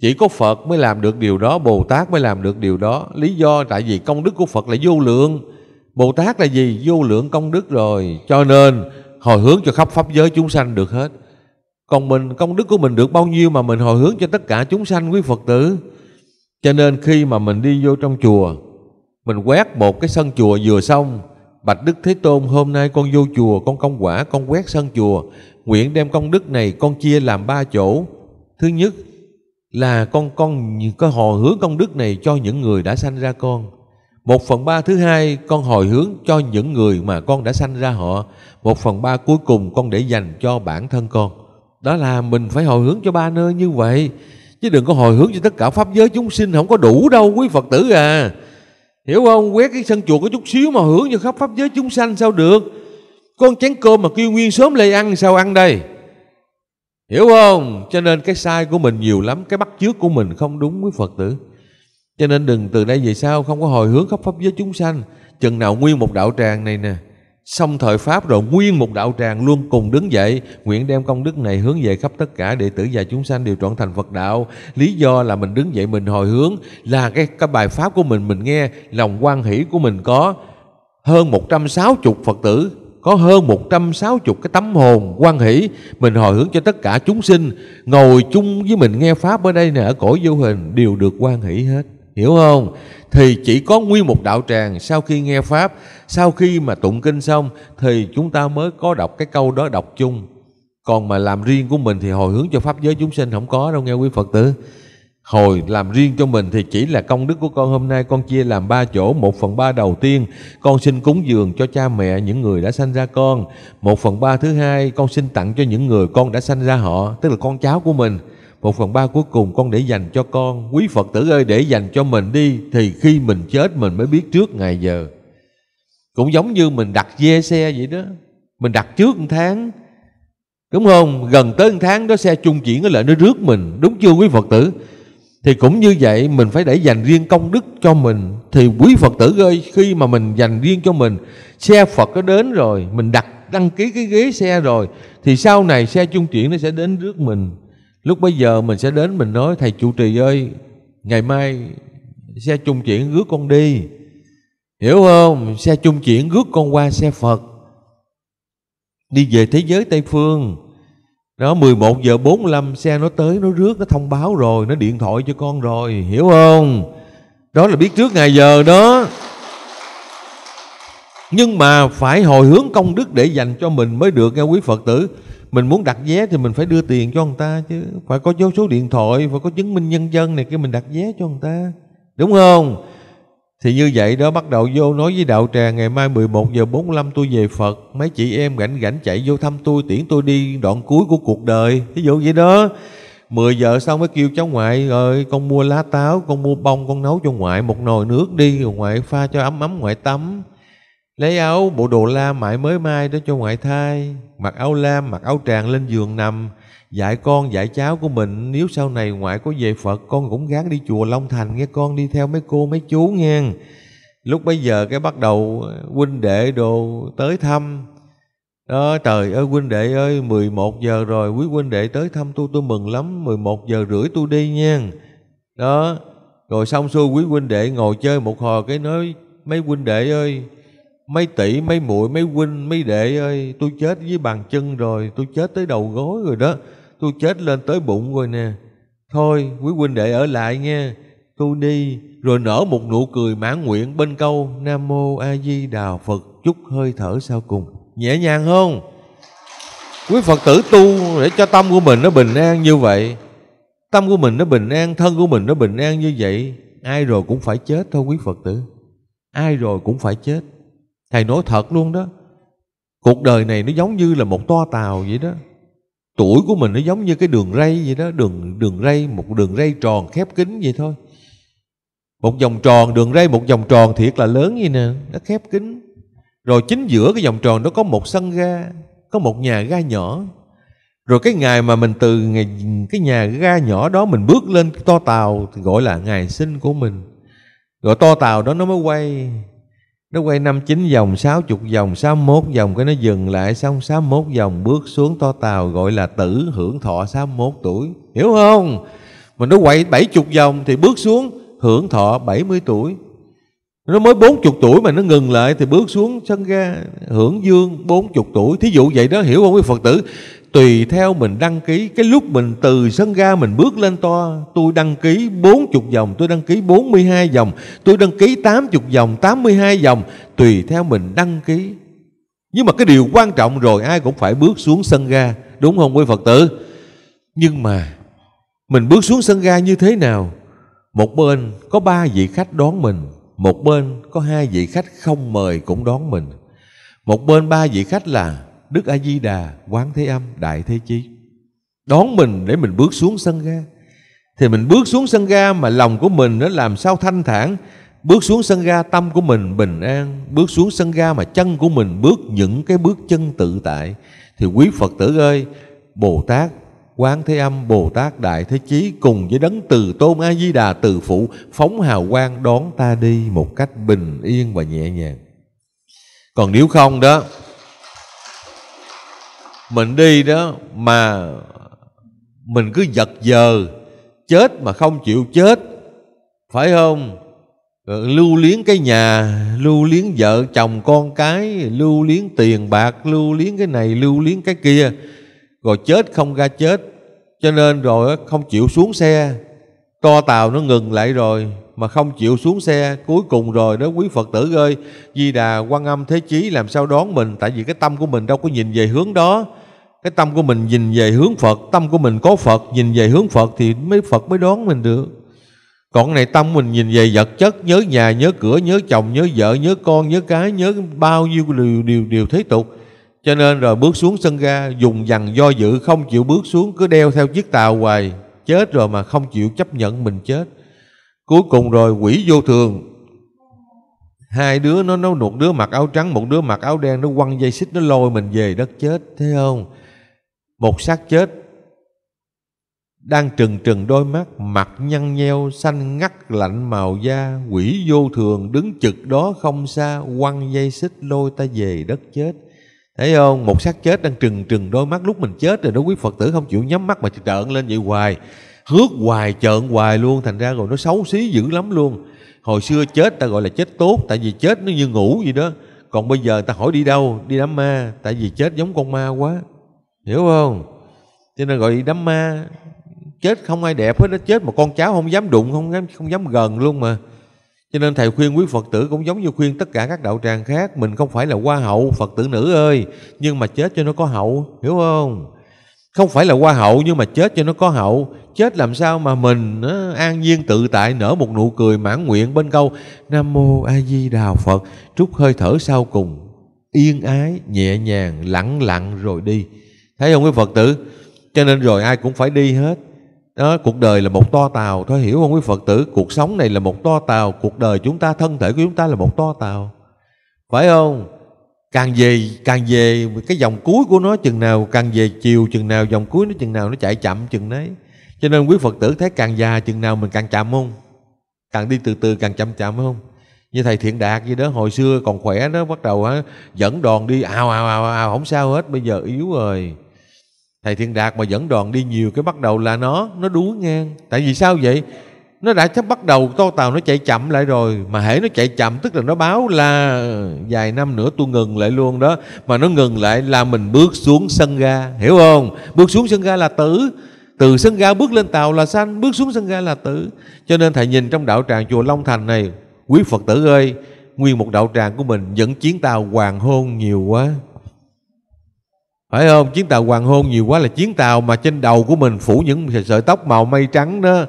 chỉ có phật mới làm được điều đó bồ tát mới làm được điều đó lý do tại vì công đức của phật là vô lượng bồ tát là gì vô lượng công đức rồi cho nên hồi hướng cho khắp pháp giới chúng sanh được hết còn mình công đức của mình được bao nhiêu mà mình hồi hướng cho tất cả chúng sanh quý Phật tử. Cho nên khi mà mình đi vô trong chùa, mình quét một cái sân chùa vừa xong, Bạch Đức Thế Tôn hôm nay con vô chùa, con công quả, con quét sân chùa, nguyện đem công đức này con chia làm ba chỗ. Thứ nhất là con con có hồi hướng công đức này cho những người đã sanh ra con. Một phần ba thứ hai con hồi hướng cho những người mà con đã sanh ra họ. Một phần ba cuối cùng con để dành cho bản thân con đó là mình phải hồi hướng cho ba nơi như vậy chứ đừng có hồi hướng cho tất cả pháp giới chúng sinh không có đủ đâu quý phật tử à hiểu không quét cái sân chuột có chút xíu mà hướng cho khắp pháp giới chúng sanh sao được con chén cơm mà kêu nguyên sớm lê ăn sao ăn đây hiểu không cho nên cái sai của mình nhiều lắm cái bắt chước của mình không đúng quý phật tử cho nên đừng từ đây về sau không có hồi hướng khắp pháp giới chúng sanh chừng nào nguyên một đạo tràng này nè Xong thời Pháp rồi nguyên một đạo tràng luôn cùng đứng dậy Nguyện đem công đức này hướng về khắp tất cả đệ tử và chúng sanh đều trọn thành Phật đạo Lý do là mình đứng dậy mình hồi hướng Là cái, cái bài Pháp của mình mình nghe Lòng quan hỷ của mình có hơn 160 Phật tử có hơn 160 cái tấm hồn quan hỷ mình hồi hướng cho tất cả chúng sinh ngồi chung với mình nghe pháp ở đây nè ở cõi vô hình đều được quan hỷ hết Hiểu không? Thì chỉ có nguyên một đạo tràng sau khi nghe Pháp, sau khi mà tụng kinh xong thì chúng ta mới có đọc cái câu đó đọc chung. Còn mà làm riêng của mình thì hồi hướng cho Pháp giới chúng sinh không có đâu nghe quý Phật tử. Hồi làm riêng cho mình thì chỉ là công đức của con hôm nay con chia làm ba chỗ. Một phần ba đầu tiên con xin cúng dường cho cha mẹ những người đã sanh ra con. Một phần ba thứ hai con xin tặng cho những người con đã sanh ra họ, tức là con cháu của mình một phần ba cuối cùng con để dành cho con quý phật tử ơi để dành cho mình đi thì khi mình chết mình mới biết trước ngày giờ cũng giống như mình đặt dê xe vậy đó mình đặt trước một tháng đúng không gần tới một tháng đó xe trung chuyển ở lại nó rước mình đúng chưa quý phật tử thì cũng như vậy mình phải để dành riêng công đức cho mình thì quý phật tử ơi khi mà mình dành riêng cho mình xe phật nó đến rồi mình đặt đăng ký cái ghế xe rồi thì sau này xe trung chuyển nó sẽ đến rước mình lúc bây giờ mình sẽ đến mình nói thầy chủ trì ơi ngày mai xe chung chuyển rước con đi hiểu không xe chung chuyển rước con qua xe phật đi về thế giới tây phương đó 11 giờ 45 xe nó tới nó rước nó thông báo rồi nó điện thoại cho con rồi hiểu không đó là biết trước ngày giờ đó nhưng mà phải hồi hướng công đức để dành cho mình mới được nghe quý Phật tử mình muốn đặt vé thì mình phải đưa tiền cho người ta chứ phải có dấu số điện thoại phải có chứng minh nhân dân này kia mình đặt vé cho người ta đúng không thì như vậy đó bắt đầu vô nói với đạo tràng ngày mai 11 giờ 45 tôi về Phật mấy chị em rảnh rảnh chạy vô thăm tôi tiễn tôi đi đoạn cuối của cuộc đời ví dụ vậy đó 10 giờ xong mới kêu cháu ngoại rồi con mua lá táo con mua bông con nấu cho ngoại một nồi nước đi rồi ngoại pha cho ấm ấm ngoại tắm Lấy áo bộ đồ lam mãi mới mai đó cho ngoại thai Mặc áo lam, mặc áo tràng lên giường nằm Dạy con, dạy cháu của mình Nếu sau này ngoại có về Phật Con cũng gán đi chùa Long Thành nghe Con đi theo mấy cô, mấy chú nghe Lúc bây giờ cái bắt đầu uh, huynh đệ đồ tới thăm đó, trời ơi huynh đệ ơi 11 giờ rồi quý huynh đệ tới thăm tôi tôi mừng lắm 11 giờ rưỡi tôi đi nha Đó rồi xong xuôi quý huynh đệ ngồi chơi một hồi cái nói mấy huynh đệ ơi Mấy tỷ, mấy muội, mấy huynh, mấy đệ ơi, tôi chết với bàn chân rồi, tôi chết tới đầu gối rồi đó, tôi chết lên tới bụng rồi nè. Thôi, quý huynh đệ ở lại nghe, tôi đi, rồi nở một nụ cười mãn nguyện bên câu Nam Mô A Di Đà Phật chút hơi thở sau cùng. Nhẹ nhàng không? Quý Phật tử tu để cho tâm của mình nó bình an như vậy. Tâm của mình nó bình an, thân của mình nó bình an như vậy. Ai rồi cũng phải chết thôi quý Phật tử. Ai rồi cũng phải chết thầy nói thật luôn đó cuộc đời này nó giống như là một toa tàu vậy đó tuổi của mình nó giống như cái đường ray vậy đó đường đường ray một đường ray tròn khép kín vậy thôi một vòng tròn đường ray một vòng tròn thiệt là lớn vậy nè nó khép kín rồi chính giữa cái vòng tròn đó có một sân ga có một nhà ga nhỏ rồi cái ngày mà mình từ ngày cái nhà ga nhỏ đó mình bước lên cái to tàu thì gọi là ngày sinh của mình rồi to tàu đó nó mới quay nó quay năm chín vòng sáu chục vòng sáu mốt vòng cái nó dừng lại xong sáu mốt vòng bước xuống to tàu gọi là tử hưởng thọ sáu mốt tuổi hiểu không mà nó quay bảy chục vòng thì bước xuống hưởng thọ 70 tuổi nó mới 40 tuổi mà nó ngừng lại thì bước xuống sân ga hưởng dương 40 tuổi thí dụ vậy đó hiểu không quý phật tử tùy theo mình đăng ký cái lúc mình từ sân ga mình bước lên toa tôi đăng ký 40 vòng tôi đăng ký 42 vòng tôi đăng ký 80 vòng 82 vòng tùy theo mình đăng ký nhưng mà cái điều quan trọng rồi ai cũng phải bước xuống sân ga đúng không quý Phật tử nhưng mà mình bước xuống sân ga như thế nào một bên có ba vị khách đón mình một bên có hai vị khách không mời cũng đón mình một bên ba vị khách là Đức A Di Đà, Quán Thế Âm, Đại Thế Chí đón mình để mình bước xuống sân ga. Thì mình bước xuống sân ga mà lòng của mình nó làm sao thanh thản, bước xuống sân ga tâm của mình bình an, bước xuống sân ga mà chân của mình bước những cái bước chân tự tại thì quý Phật tử ơi, Bồ Tát Quán Thế Âm, Bồ Tát Đại Thế Chí cùng với đấng Từ Tôn A Di Đà Từ Phụ phóng hào quang đón ta đi một cách bình yên và nhẹ nhàng. Còn nếu không đó mình đi đó mà mình cứ giật giờ chết mà không chịu chết phải không ờ, lưu luyến cái nhà lưu luyến vợ chồng con cái lưu luyến tiền bạc lưu luyến cái này lưu luyến cái kia rồi chết không ra chết cho nên rồi không chịu xuống xe to tàu nó ngừng lại rồi mà không chịu xuống xe cuối cùng rồi đó quý phật tử ơi di đà quan âm thế chí làm sao đón mình tại vì cái tâm của mình đâu có nhìn về hướng đó cái tâm của mình nhìn về hướng Phật tâm của mình có Phật nhìn về hướng Phật thì mới Phật mới đón mình được còn này tâm mình nhìn về vật chất nhớ nhà nhớ cửa nhớ chồng nhớ vợ nhớ con nhớ cái nhớ bao nhiêu điều điều điều thế tục cho nên rồi bước xuống sân ga dùng dằn do dự không chịu bước xuống cứ đeo theo chiếc tàu hoài chết rồi mà không chịu chấp nhận mình chết cuối cùng rồi quỷ vô thường hai đứa nó nó một đứa mặc áo trắng một đứa mặc áo đen nó quăng dây xích nó lôi mình về đất chết thấy không một xác chết đang trừng trừng đôi mắt mặt nhăn nheo xanh ngắt lạnh màu da quỷ vô thường đứng chực đó không xa quăng dây xích lôi ta về đất chết thấy không một xác chết đang trừng trừng đôi mắt lúc mình chết rồi đó quý phật tử không chịu nhắm mắt mà trợn lên vậy hoài hước hoài trợn hoài luôn thành ra rồi nó xấu xí dữ lắm luôn hồi xưa chết ta gọi là chết tốt tại vì chết nó như ngủ gì đó còn bây giờ ta hỏi đi đâu đi đám ma tại vì chết giống con ma quá hiểu không cho nên gọi đám ma chết không ai đẹp hết nó chết mà con cháu không dám đụng không dám không dám gần luôn mà cho nên thầy khuyên quý phật tử cũng giống như khuyên tất cả các đạo tràng khác mình không phải là hoa hậu phật tử nữ ơi nhưng mà chết cho nó có hậu hiểu không không phải là hoa hậu nhưng mà chết cho nó có hậu chết làm sao mà mình nó ờ, an nhiên tự tại nở một nụ cười mãn nguyện bên câu nam mô a di đà phật trút hơi thở sau cùng yên ái nhẹ nhàng lặng lặng rồi đi thấy không quý phật tử cho nên rồi ai cũng phải đi hết đó cuộc đời là một to tàu thôi hiểu không quý phật tử cuộc sống này là một to tàu cuộc đời chúng ta thân thể của chúng ta là một to tàu phải không càng về càng về cái dòng cuối của nó chừng nào càng về chiều chừng nào dòng cuối nó chừng nào nó chạy chậm chừng đấy cho nên quý phật tử thấy càng già chừng nào mình càng chậm không càng đi từ từ càng chậm chậm không như thầy thiện đạt gì đó hồi xưa còn khỏe đó bắt đầu á, dẫn đòn đi ào ào ào ào không sao hết bây giờ yếu rồi thầy thiên đạt mà dẫn đoàn đi nhiều cái bắt đầu là nó nó đuối ngang tại vì sao vậy nó đã sắp bắt đầu tô tàu nó chạy chậm lại rồi mà hễ nó chạy chậm tức là nó báo là vài năm nữa tôi ngừng lại luôn đó mà nó ngừng lại là mình bước xuống sân ga hiểu không bước xuống sân ga là tử từ sân ga bước lên tàu là sanh bước xuống sân ga là tử cho nên thầy nhìn trong đạo tràng chùa long thành này quý phật tử ơi nguyên một đạo tràng của mình dẫn chiến tàu hoàng hôn nhiều quá phải không chiến tàu hoàng hôn nhiều quá là chiến tàu mà trên đầu của mình phủ những sợi tóc màu mây trắng đó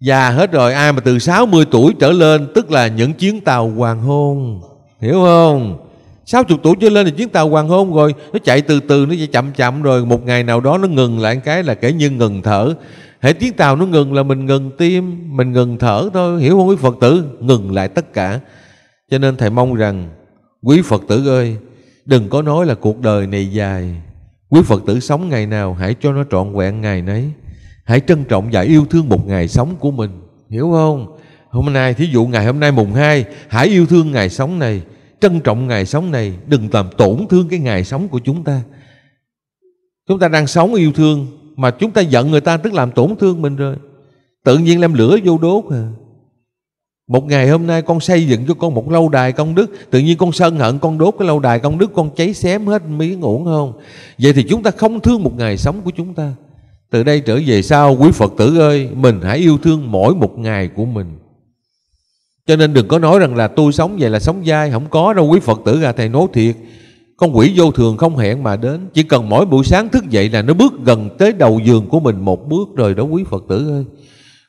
già hết rồi ai mà từ 60 tuổi trở lên tức là những chiến tàu hoàng hôn hiểu không 60 tuổi trở lên là chiến tàu hoàng hôn rồi nó chạy từ từ nó chạy chậm chậm rồi một ngày nào đó nó ngừng lại cái là kể như ngừng thở hệ chuyến tàu nó ngừng là mình ngừng tim mình ngừng thở thôi hiểu không quý phật tử ngừng lại tất cả cho nên thầy mong rằng quý phật tử ơi Đừng có nói là cuộc đời này dài Quý Phật tử sống ngày nào Hãy cho nó trọn vẹn ngày nấy Hãy trân trọng và yêu thương một ngày sống của mình Hiểu không? Hôm nay, thí dụ ngày hôm nay mùng 2 Hãy yêu thương ngày sống này Trân trọng ngày sống này Đừng làm tổn thương cái ngày sống của chúng ta Chúng ta đang sống yêu thương Mà chúng ta giận người ta tức làm tổn thương mình rồi Tự nhiên làm lửa vô đốt à một ngày hôm nay con xây dựng cho con một lâu đài công đức Tự nhiên con sân hận con đốt cái lâu đài công đức Con cháy xém hết miếng uổng không Vậy thì chúng ta không thương một ngày sống của chúng ta Từ đây trở về sau quý Phật tử ơi Mình hãy yêu thương mỗi một ngày của mình Cho nên đừng có nói rằng là tôi sống vậy là sống dai Không có đâu quý Phật tử à thầy nói thiệt Con quỷ vô thường không hẹn mà đến Chỉ cần mỗi buổi sáng thức dậy là nó bước gần tới đầu giường của mình một bước rồi đó quý Phật tử ơi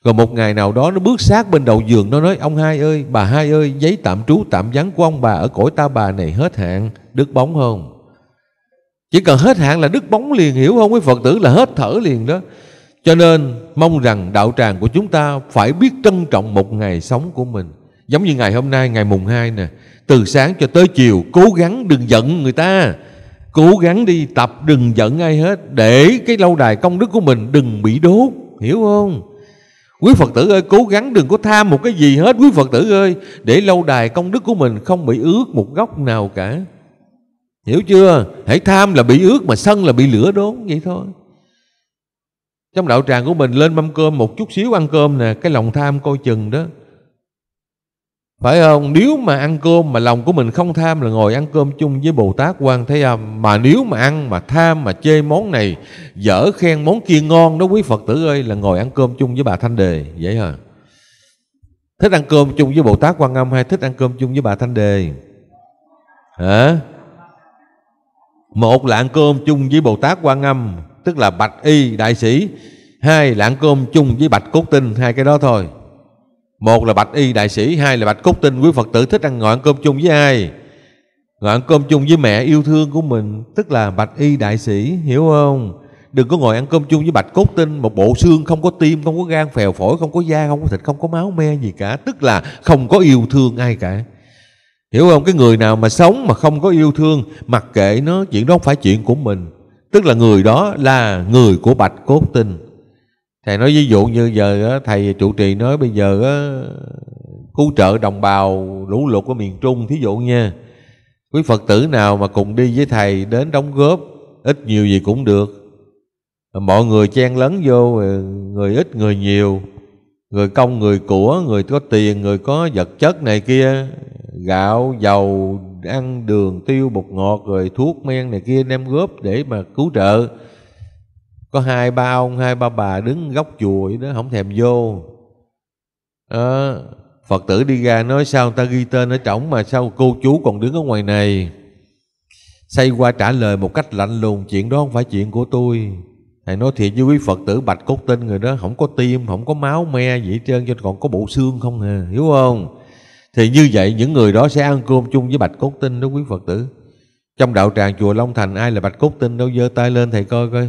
rồi một ngày nào đó nó bước sát bên đầu giường nó nói Ông hai ơi, bà hai ơi, giấy tạm trú tạm vắng của ông bà ở cõi ta bà này hết hạn Đứt bóng không? Chỉ cần hết hạn là đứt bóng liền hiểu không? Với Phật tử là hết thở liền đó Cho nên mong rằng đạo tràng của chúng ta phải biết trân trọng một ngày sống của mình Giống như ngày hôm nay, ngày mùng 2 nè Từ sáng cho tới chiều cố gắng đừng giận người ta Cố gắng đi tập đừng giận ai hết Để cái lâu đài công đức của mình đừng bị đốt Hiểu không? Quý Phật tử ơi cố gắng đừng có tham một cái gì hết Quý Phật tử ơi Để lâu đài công đức của mình không bị ướt một góc nào cả Hiểu chưa Hãy tham là bị ướt mà sân là bị lửa đốn vậy thôi Trong đạo tràng của mình lên mâm cơm một chút xíu ăn cơm nè Cái lòng tham coi chừng đó phải không nếu mà ăn cơm mà lòng của mình không tham là ngồi ăn cơm chung với bồ tát quan thế âm mà nếu mà ăn mà tham mà chê món này dở khen món kia ngon đó quý phật tử ơi là ngồi ăn cơm chung với bà thanh đề vậy hả thích ăn cơm chung với bồ tát quan âm hay thích ăn cơm chung với bà thanh đề hả một là ăn cơm chung với bồ tát quan âm tức là bạch y đại sĩ hai là ăn cơm chung với bạch cốt tinh hai cái đó thôi một là bạch y đại sĩ, hai là bạch cốt tinh quý Phật tử thích ăn ngọn cơm chung với ai? Ngồi ăn cơm chung với mẹ yêu thương của mình Tức là bạch y đại sĩ Hiểu không Đừng có ngồi ăn cơm chung với bạch cốt tinh Một bộ xương không có tim, không có gan, phèo phổi Không có da, không có thịt, không có máu me gì cả Tức là không có yêu thương ai cả Hiểu không Cái người nào mà sống mà không có yêu thương Mặc kệ nó chuyện đó không phải chuyện của mình Tức là người đó là người của bạch cốt tinh thầy nói ví dụ như giờ thầy chủ trì nói bây giờ cứu trợ đồng bào lũ lụt của miền trung thí dụ nha quý phật tử nào mà cùng đi với thầy đến đóng góp ít nhiều gì cũng được mọi người chen lấn vô người ít người nhiều người công người của người có tiền người có vật chất này kia gạo dầu ăn đường tiêu bột ngọt rồi thuốc men này kia đem góp để mà cứu trợ có hai ba ông hai ba bà đứng góc chùa vậy đó không thèm vô đó. phật tử đi ra nói sao người ta ghi tên ở trỏng mà sao cô chú còn đứng ở ngoài này xây qua trả lời một cách lạnh lùng chuyện đó không phải chuyện của tôi thầy nói thiệt với quý phật tử bạch cốt tinh người đó không có tim không có máu me gì hết trơn cho còn có bộ xương không à hiểu không thì như vậy những người đó sẽ ăn cơm chung với bạch cốt tinh đó quý phật tử trong đạo tràng chùa long thành ai là bạch cốt tinh đâu giơ tay lên thầy coi coi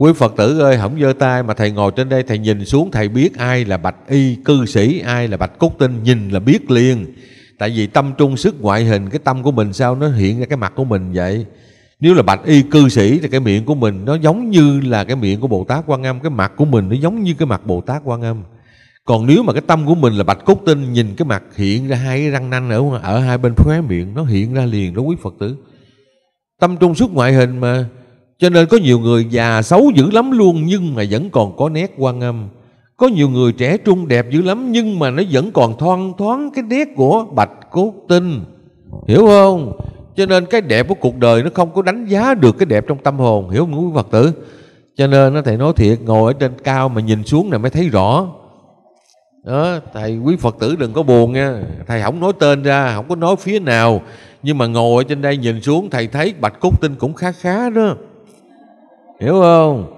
Quý Phật tử ơi không giơ tay mà thầy ngồi trên đây thầy nhìn xuống thầy biết ai là bạch y cư sĩ, ai là bạch cốt tinh nhìn là biết liền. Tại vì tâm trung sức ngoại hình cái tâm của mình sao nó hiện ra cái mặt của mình vậy. Nếu là bạch y cư sĩ thì cái miệng của mình nó giống như là cái miệng của Bồ Tát Quan Âm, cái mặt của mình nó giống như cái mặt Bồ Tát Quan Âm. Còn nếu mà cái tâm của mình là bạch cốt tinh nhìn cái mặt hiện ra hai cái răng nanh ở ở hai bên khóe miệng nó hiện ra liền đó quý Phật tử. Tâm trung sức ngoại hình mà cho nên có nhiều người già xấu dữ lắm luôn nhưng mà vẫn còn có nét quan âm. Có nhiều người trẻ trung đẹp dữ lắm nhưng mà nó vẫn còn thoang thoáng cái nét của bạch cốt tinh. Hiểu không? Cho nên cái đẹp của cuộc đời nó không có đánh giá được cái đẹp trong tâm hồn. Hiểu không quý Phật tử? Cho nên nó thầy nói thiệt ngồi ở trên cao mà nhìn xuống là mới thấy rõ. Đó, thầy quý Phật tử đừng có buồn nha. Thầy không nói tên ra, không có nói phía nào. Nhưng mà ngồi ở trên đây nhìn xuống thầy thấy bạch cốt tinh cũng khá khá đó hiểu không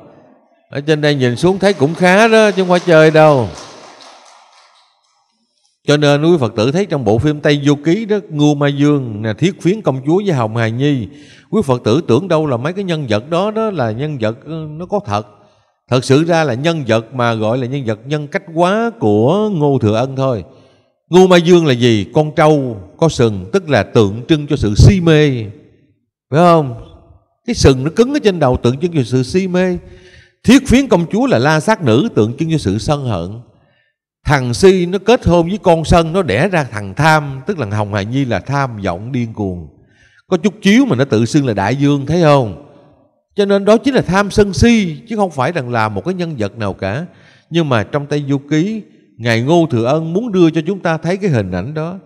ở trên đây nhìn xuống thấy cũng khá đó chứ không phải chơi đâu cho nên quý Phật tử thấy trong bộ phim Tây Du Ký đó Ngưu Ma Dương là thiết phiến công chúa với Hồng Hài Nhi Quý Phật tử tưởng đâu là mấy cái nhân vật đó đó là nhân vật ừ, nó có thật Thật sự ra là nhân vật mà gọi là nhân vật nhân cách quá của Ngô Thừa Ân thôi Ngưu Ma Dương là gì? Con trâu có sừng tức là tượng trưng cho sự si mê Phải không? cái sừng nó cứng ở trên đầu tượng trưng cho sự si mê thiết phiến công chúa là la sát nữ tượng trưng cho sự sân hận thằng si nó kết hôn với con sân nó đẻ ra thằng tham tức là hồng hà nhi là tham vọng điên cuồng có chút chiếu mà nó tự xưng là đại dương thấy không cho nên đó chính là tham sân si chứ không phải rằng là một cái nhân vật nào cả nhưng mà trong tay du ký ngài ngô thừa ân muốn đưa cho chúng ta thấy cái hình ảnh đó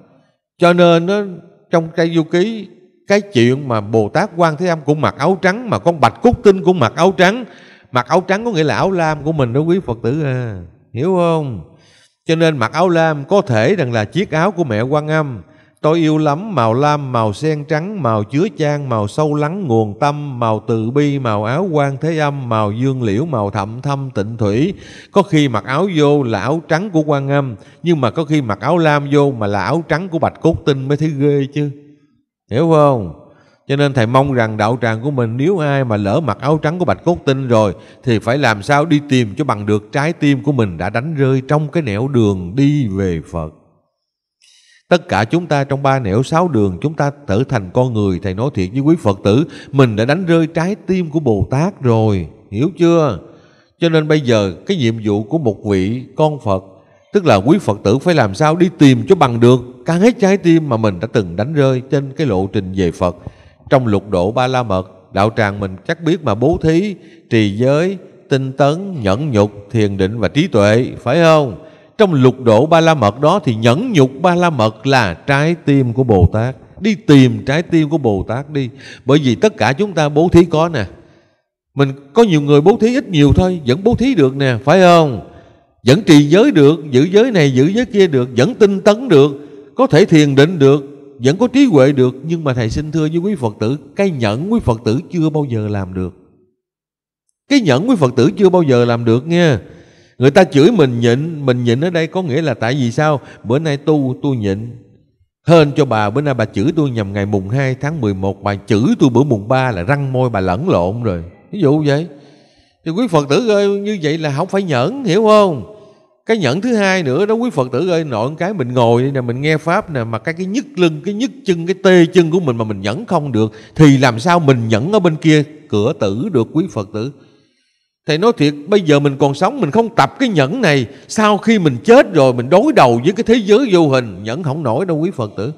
cho nên nó trong tay du ký cái chuyện mà Bồ Tát Quan Thế Âm cũng mặc áo trắng mà con Bạch Cúc Tinh cũng mặc áo trắng mặc áo trắng có nghĩa là áo lam của mình đó quý Phật tử à hiểu không cho nên mặc áo lam có thể rằng là chiếc áo của mẹ Quan Âm tôi yêu lắm màu lam màu sen trắng màu chứa chan màu sâu lắng nguồn tâm màu từ bi màu áo quan thế âm màu dương liễu màu thậm thâm tịnh thủy có khi mặc áo vô là áo trắng của quan âm nhưng mà có khi mặc áo lam vô mà là áo trắng của bạch cốt tinh mới thấy ghê chứ Hiểu không? Cho nên thầy mong rằng đạo tràng của mình nếu ai mà lỡ mặc áo trắng của Bạch Cốt Tinh rồi thì phải làm sao đi tìm cho bằng được trái tim của mình đã đánh rơi trong cái nẻo đường đi về Phật. Tất cả chúng ta trong ba nẻo sáu đường chúng ta trở thành con người thầy nói thiệt với quý Phật tử mình đã đánh rơi trái tim của Bồ Tát rồi, hiểu chưa? Cho nên bây giờ cái nhiệm vụ của một vị con Phật Tức là quý Phật tử phải làm sao đi tìm cho bằng được Cả hết trái tim mà mình đã từng đánh rơi Trên cái lộ trình về Phật Trong lục độ ba la mật Đạo tràng mình chắc biết mà bố thí Trì giới, tinh tấn, nhẫn nhục Thiền định và trí tuệ Phải không? Trong lục độ ba la mật đó Thì nhẫn nhục ba la mật là trái tim của Bồ Tát Đi tìm trái tim của Bồ Tát đi Bởi vì tất cả chúng ta bố thí có nè Mình có nhiều người bố thí ít nhiều thôi Vẫn bố thí được nè Phải không? vẫn trì giới được giữ giới này giữ giới kia được vẫn tinh tấn được có thể thiền định được vẫn có trí huệ được nhưng mà thầy xin thưa với quý phật tử cái nhẫn quý phật tử chưa bao giờ làm được cái nhẫn quý phật tử chưa bao giờ làm được nghe người ta chửi mình nhịn mình nhịn ở đây có nghĩa là tại vì sao bữa nay tu tu nhịn hên cho bà bữa nay bà chửi tôi nhằm ngày mùng 2 tháng 11 bà chửi tôi bữa mùng 3 là răng môi bà lẫn lộn rồi ví dụ vậy thì quý phật tử ơi như vậy là không phải nhẫn hiểu không cái nhẫn thứ hai nữa đó quý phật tử ơi nội cái mình ngồi nè mình nghe pháp nè mà cái cái nhức lưng cái nhức chân cái tê chân của mình mà mình nhẫn không được thì làm sao mình nhẫn ở bên kia cửa tử được quý phật tử thầy nói thiệt bây giờ mình còn sống mình không tập cái nhẫn này sau khi mình chết rồi mình đối đầu với cái thế giới vô hình nhẫn không nổi đâu quý phật tử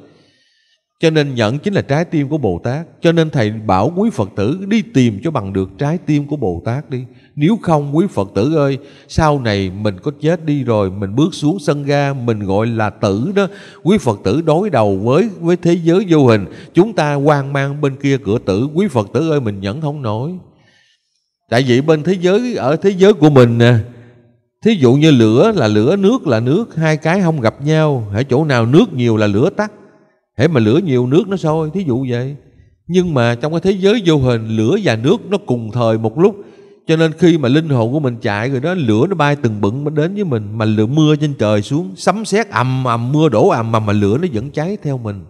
cho nên nhẫn chính là trái tim của Bồ Tát Cho nên Thầy bảo quý Phật tử đi tìm cho bằng được trái tim của Bồ Tát đi Nếu không quý Phật tử ơi Sau này mình có chết đi rồi Mình bước xuống sân ga Mình gọi là tử đó Quý Phật tử đối đầu với với thế giới vô hình Chúng ta hoang mang bên kia cửa tử Quý Phật tử ơi mình nhẫn không nổi Tại vì bên thế giới Ở thế giới của mình nè Thí dụ như lửa là lửa, nước là nước Hai cái không gặp nhau Ở chỗ nào nước nhiều là lửa tắt hễ mà lửa nhiều nước nó sôi thí dụ vậy nhưng mà trong cái thế giới vô hình lửa và nước nó cùng thời một lúc cho nên khi mà linh hồn của mình chạy rồi đó lửa nó bay từng bận mới đến với mình mà lửa mưa trên trời xuống sấm sét ầm ầm mưa đổ ầm ầm mà lửa nó vẫn cháy theo mình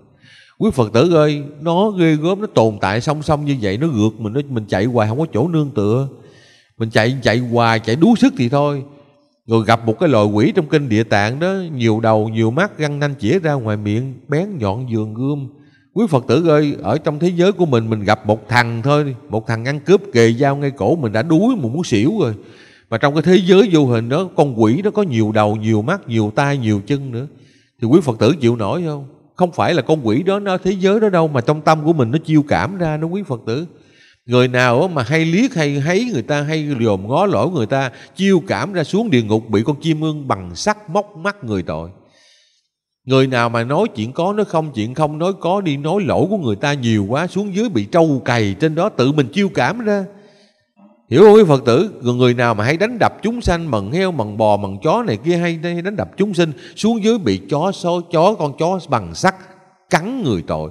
quý phật tử ơi nó ghê gớm nó tồn tại song song như vậy nó gượt mình nó mình chạy hoài không có chỗ nương tựa mình chạy chạy hoài chạy đuối sức thì thôi Người gặp một cái loại quỷ trong kinh địa tạng đó Nhiều đầu, nhiều mắt, răng nanh chĩa ra ngoài miệng Bén nhọn giường gươm Quý Phật tử ơi, ở trong thế giới của mình Mình gặp một thằng thôi Một thằng ăn cướp kề dao ngay cổ Mình đã đuối, mình muốn xỉu rồi Mà trong cái thế giới vô hình đó Con quỷ nó có nhiều đầu, nhiều mắt, nhiều tay, nhiều chân nữa Thì quý Phật tử chịu nổi không? Không phải là con quỷ đó nó thế giới đó đâu Mà trong tâm của mình nó chiêu cảm ra nó quý Phật tử Người nào mà hay liếc hay thấy người ta hay lườm ngó lỗ người ta chiêu cảm ra xuống địa ngục bị con chim ưng bằng sắt móc mắt người tội. Người nào mà nói chuyện có nói không, chuyện không nói có đi nói lỗ của người ta nhiều quá xuống dưới bị trâu cày trên đó tự mình chiêu cảm ra. Hiểu không quý Phật tử? Người nào mà hay đánh đập chúng sanh mần heo, mần bò, mần chó này kia hay, hay đánh đập chúng sinh xuống dưới bị chó số chó con chó bằng sắt cắn người tội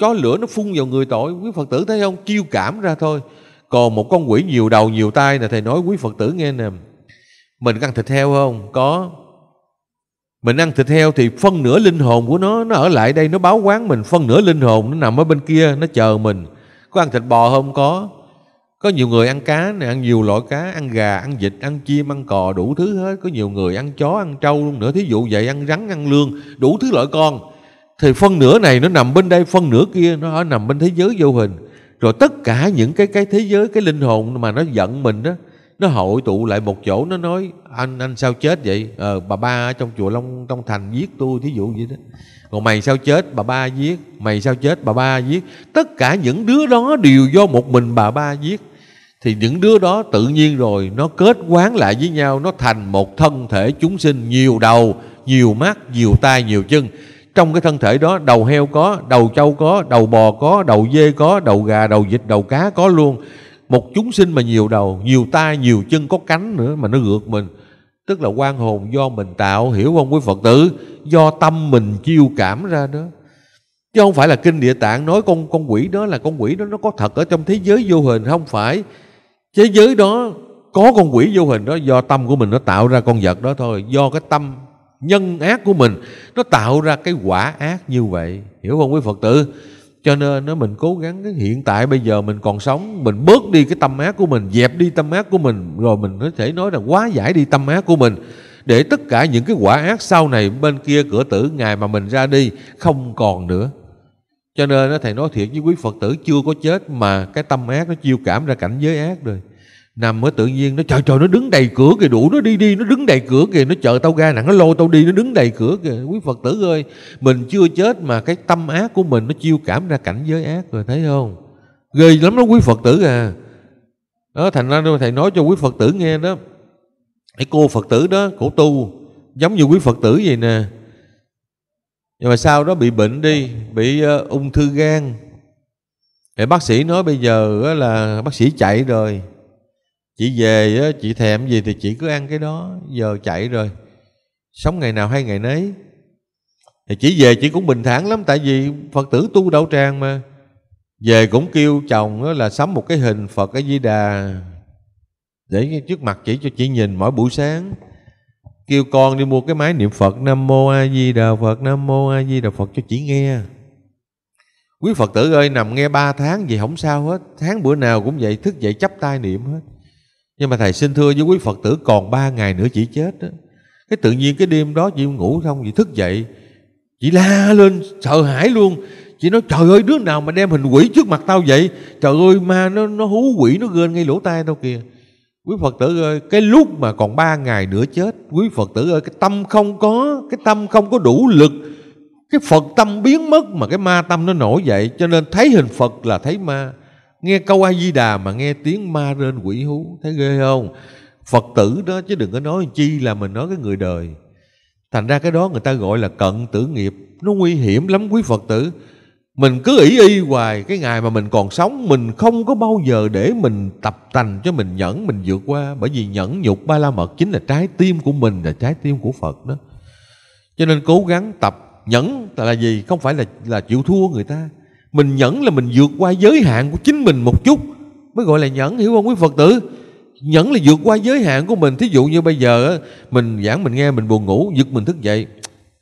chó lửa nó phun vào người tội quý phật tử thấy không chiêu cảm ra thôi còn một con quỷ nhiều đầu nhiều tay là thầy nói quý phật tử nghe nè mình ăn thịt heo không có mình ăn thịt heo thì phân nửa linh hồn của nó nó ở lại đây nó báo quán mình phân nửa linh hồn nó nằm ở bên kia nó chờ mình có ăn thịt bò không có có nhiều người ăn cá này ăn nhiều loại cá ăn gà ăn vịt ăn chim ăn cò đủ thứ hết có nhiều người ăn chó ăn trâu luôn nữa thí dụ vậy ăn rắn ăn lương đủ thứ loại con thì phân nửa này nó nằm bên đây phân nửa kia nó ở nằm bên thế giới vô hình rồi tất cả những cái cái thế giới cái linh hồn mà nó giận mình đó nó hội tụ lại một chỗ nó nói anh anh sao chết vậy ờ, bà ba ở trong chùa long trong thành giết tôi thí dụ vậy đó còn mày sao chết bà ba giết mày sao chết bà ba giết tất cả những đứa đó đều do một mình bà ba giết thì những đứa đó tự nhiên rồi nó kết quán lại với nhau nó thành một thân thể chúng sinh nhiều đầu nhiều mắt nhiều tay nhiều chân trong cái thân thể đó đầu heo có, đầu trâu có, đầu bò có, đầu dê có, đầu gà, đầu vịt, đầu cá có luôn. Một chúng sinh mà nhiều đầu, nhiều tay, nhiều chân có cánh nữa mà nó ngược mình. Tức là quan hồn do mình tạo, hiểu không quý Phật tử? Do tâm mình chiêu cảm ra đó. Chứ không phải là kinh địa tạng nói con con quỷ đó là con quỷ đó nó có thật ở trong thế giới vô hình không phải. Thế giới đó có con quỷ vô hình đó do tâm của mình nó tạo ra con vật đó thôi, do cái tâm nhân ác của mình nó tạo ra cái quả ác như vậy hiểu không quý phật tử cho nên nó mình cố gắng cái hiện tại bây giờ mình còn sống mình bớt đi cái tâm ác của mình dẹp đi tâm ác của mình rồi mình có thể nói là quá giải đi tâm ác của mình để tất cả những cái quả ác sau này bên kia cửa tử ngày mà mình ra đi không còn nữa cho nên nó thầy nói thiệt với quý phật tử chưa có chết mà cái tâm ác nó chiêu cảm ra cảnh giới ác rồi nằm mới tự nhiên nó trời trời nó đứng đầy cửa kìa đủ nó đi đi nó đứng đầy cửa kìa nó chờ tao ra nặng nó lô tao đi nó đứng đầy cửa kìa quý phật tử ơi mình chưa chết mà cái tâm ác của mình nó chiêu cảm ra cảnh giới ác rồi thấy không ghê lắm đó quý phật tử à đó thành ra thầy nói cho quý phật tử nghe đó cái cô phật tử đó cổ tu giống như quý phật tử vậy nè nhưng mà sau đó bị bệnh đi bị uh, ung thư gan thì bác sĩ nói bây giờ là bác sĩ chạy rồi chị về á, chị thèm gì thì chị cứ ăn cái đó giờ chạy rồi sống ngày nào hay ngày nấy thì chỉ về chị cũng bình thản lắm tại vì phật tử tu đạo tràng mà về cũng kêu chồng là sắm một cái hình phật ở di đà để trước mặt chỉ cho chị nhìn mỗi buổi sáng kêu con đi mua cái máy niệm phật nam mô a di đà phật nam mô a di đà phật cho chị nghe quý phật tử ơi nằm nghe 3 tháng gì không sao hết tháng bữa nào cũng vậy thức dậy chắp tay niệm hết nhưng mà thầy xin thưa với quý phật tử còn ba ngày nữa chỉ chết đó. cái tự nhiên cái đêm đó chị ngủ xong chị thức dậy chị la lên sợ hãi luôn chị nói trời ơi đứa nào mà đem hình quỷ trước mặt tao vậy trời ơi ma nó nó hú quỷ nó gên ngay lỗ tai tao kìa quý phật tử ơi cái lúc mà còn ba ngày nữa chết quý phật tử ơi cái tâm không có cái tâm không có đủ lực cái phật tâm biến mất mà cái ma tâm nó nổi dậy cho nên thấy hình phật là thấy ma Nghe câu A-di-đà mà nghe tiếng ma rên quỷ hú Thấy ghê không Phật tử đó chứ đừng có nói chi là mình nói cái người đời Thành ra cái đó người ta gọi là cận tử nghiệp Nó nguy hiểm lắm quý Phật tử Mình cứ ỷ y hoài Cái ngày mà mình còn sống Mình không có bao giờ để mình tập tành cho mình nhẫn Mình vượt qua Bởi vì nhẫn nhục ba la mật Chính là trái tim của mình Là trái tim của Phật đó Cho nên cố gắng tập nhẫn là gì Không phải là là chịu thua người ta mình nhẫn là mình vượt qua giới hạn của chính mình một chút mới gọi là nhẫn hiểu không quý phật tử nhẫn là vượt qua giới hạn của mình thí dụ như bây giờ mình giảng mình nghe mình buồn ngủ giật mình thức dậy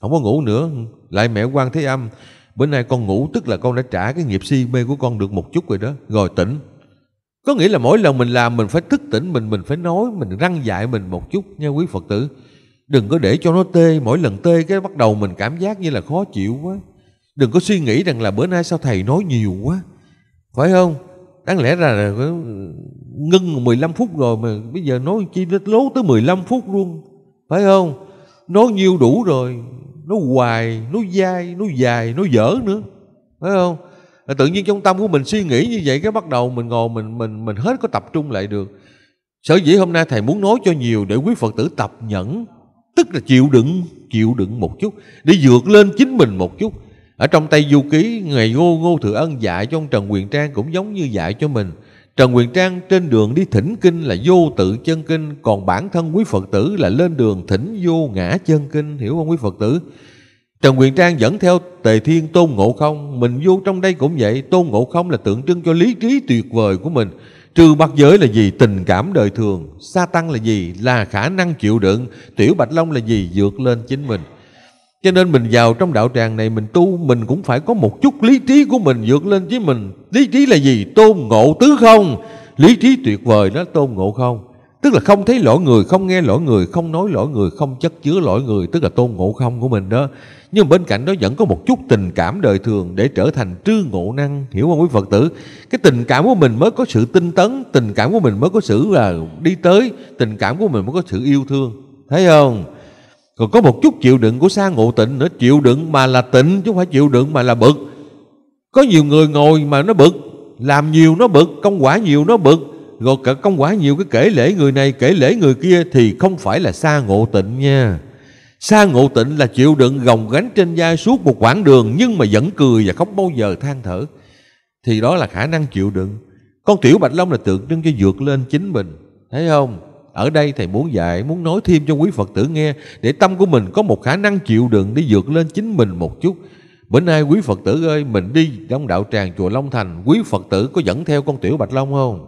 không có ngủ nữa lại mẹ quan thế âm bữa nay con ngủ tức là con đã trả cái nghiệp si mê của con được một chút rồi đó rồi tỉnh có nghĩa là mỗi lần mình làm mình phải thức tỉnh mình mình phải nói mình răng dạy mình một chút nha quý phật tử đừng có để cho nó tê mỗi lần tê cái bắt đầu mình cảm giác như là khó chịu quá Đừng có suy nghĩ rằng là bữa nay sao thầy nói nhiều quá. Phải không? Đáng lẽ ra là ngưng 15 phút rồi mà bây giờ nói chi lố tới 15 phút luôn. Phải không? Nói nhiều đủ rồi. Nó hoài, nó dai, nó dài, nó dở nữa. Phải không? Rồi tự nhiên trong tâm của mình suy nghĩ như vậy cái bắt đầu mình ngồi mình mình mình hết có tập trung lại được. Sở dĩ hôm nay thầy muốn nói cho nhiều để quý Phật tử tập nhẫn, tức là chịu đựng, chịu đựng một chút để vượt lên chính mình một chút. Ở trong tay Du Ký, Ngài Ngô Ngô Thừa Ân dạy cho ông Trần Quyền Trang cũng giống như dạy cho mình. Trần Quyền Trang trên đường đi thỉnh kinh là vô tự chân kinh, còn bản thân quý Phật tử là lên đường thỉnh vô ngã chân kinh, hiểu không quý Phật tử? Trần Quyền Trang dẫn theo Tề Thiên Tôn Ngộ Không, mình vô trong đây cũng vậy, Tôn Ngộ Không là tượng trưng cho lý trí tuyệt vời của mình. Trừ mặt giới là gì? Tình cảm đời thường. Sa tăng là gì? Là khả năng chịu đựng. Tiểu Bạch Long là gì? Dược lên chính mình. Cho nên mình vào trong đạo tràng này mình tu Mình cũng phải có một chút lý trí của mình vượt lên với mình Lý trí là gì? Tôn ngộ tứ không Lý trí tuyệt vời đó tôn ngộ không Tức là không thấy lỗi người, không nghe lỗi người, không nói lỗi người, không chất chứa lỗi người Tức là tôn ngộ không của mình đó Nhưng bên cạnh đó vẫn có một chút tình cảm đời thường để trở thành trư ngộ năng Hiểu không quý Phật tử? Cái tình cảm của mình mới có sự tinh tấn Tình cảm của mình mới có sự là đi tới Tình cảm của mình mới có sự yêu thương Thấy không? Còn có một chút chịu đựng của sa ngộ tịnh nữa Chịu đựng mà là tịnh chứ không phải chịu đựng mà là bực Có nhiều người ngồi mà nó bực Làm nhiều nó bực, công quả nhiều nó bực Rồi cả công quả nhiều cái kể lễ người này kể lễ người kia Thì không phải là sa ngộ tịnh nha Sa ngộ tịnh là chịu đựng gồng gánh trên vai suốt một quãng đường Nhưng mà vẫn cười và không bao giờ than thở Thì đó là khả năng chịu đựng Con tiểu bạch long là tượng trưng cho vượt lên chính mình Thấy không? Ở đây Thầy muốn dạy, muốn nói thêm cho quý Phật tử nghe để tâm của mình có một khả năng chịu đựng để vượt lên chính mình một chút. Bữa nay quý Phật tử ơi, mình đi trong đạo tràng chùa Long Thành, quý Phật tử có dẫn theo con tiểu Bạch Long không?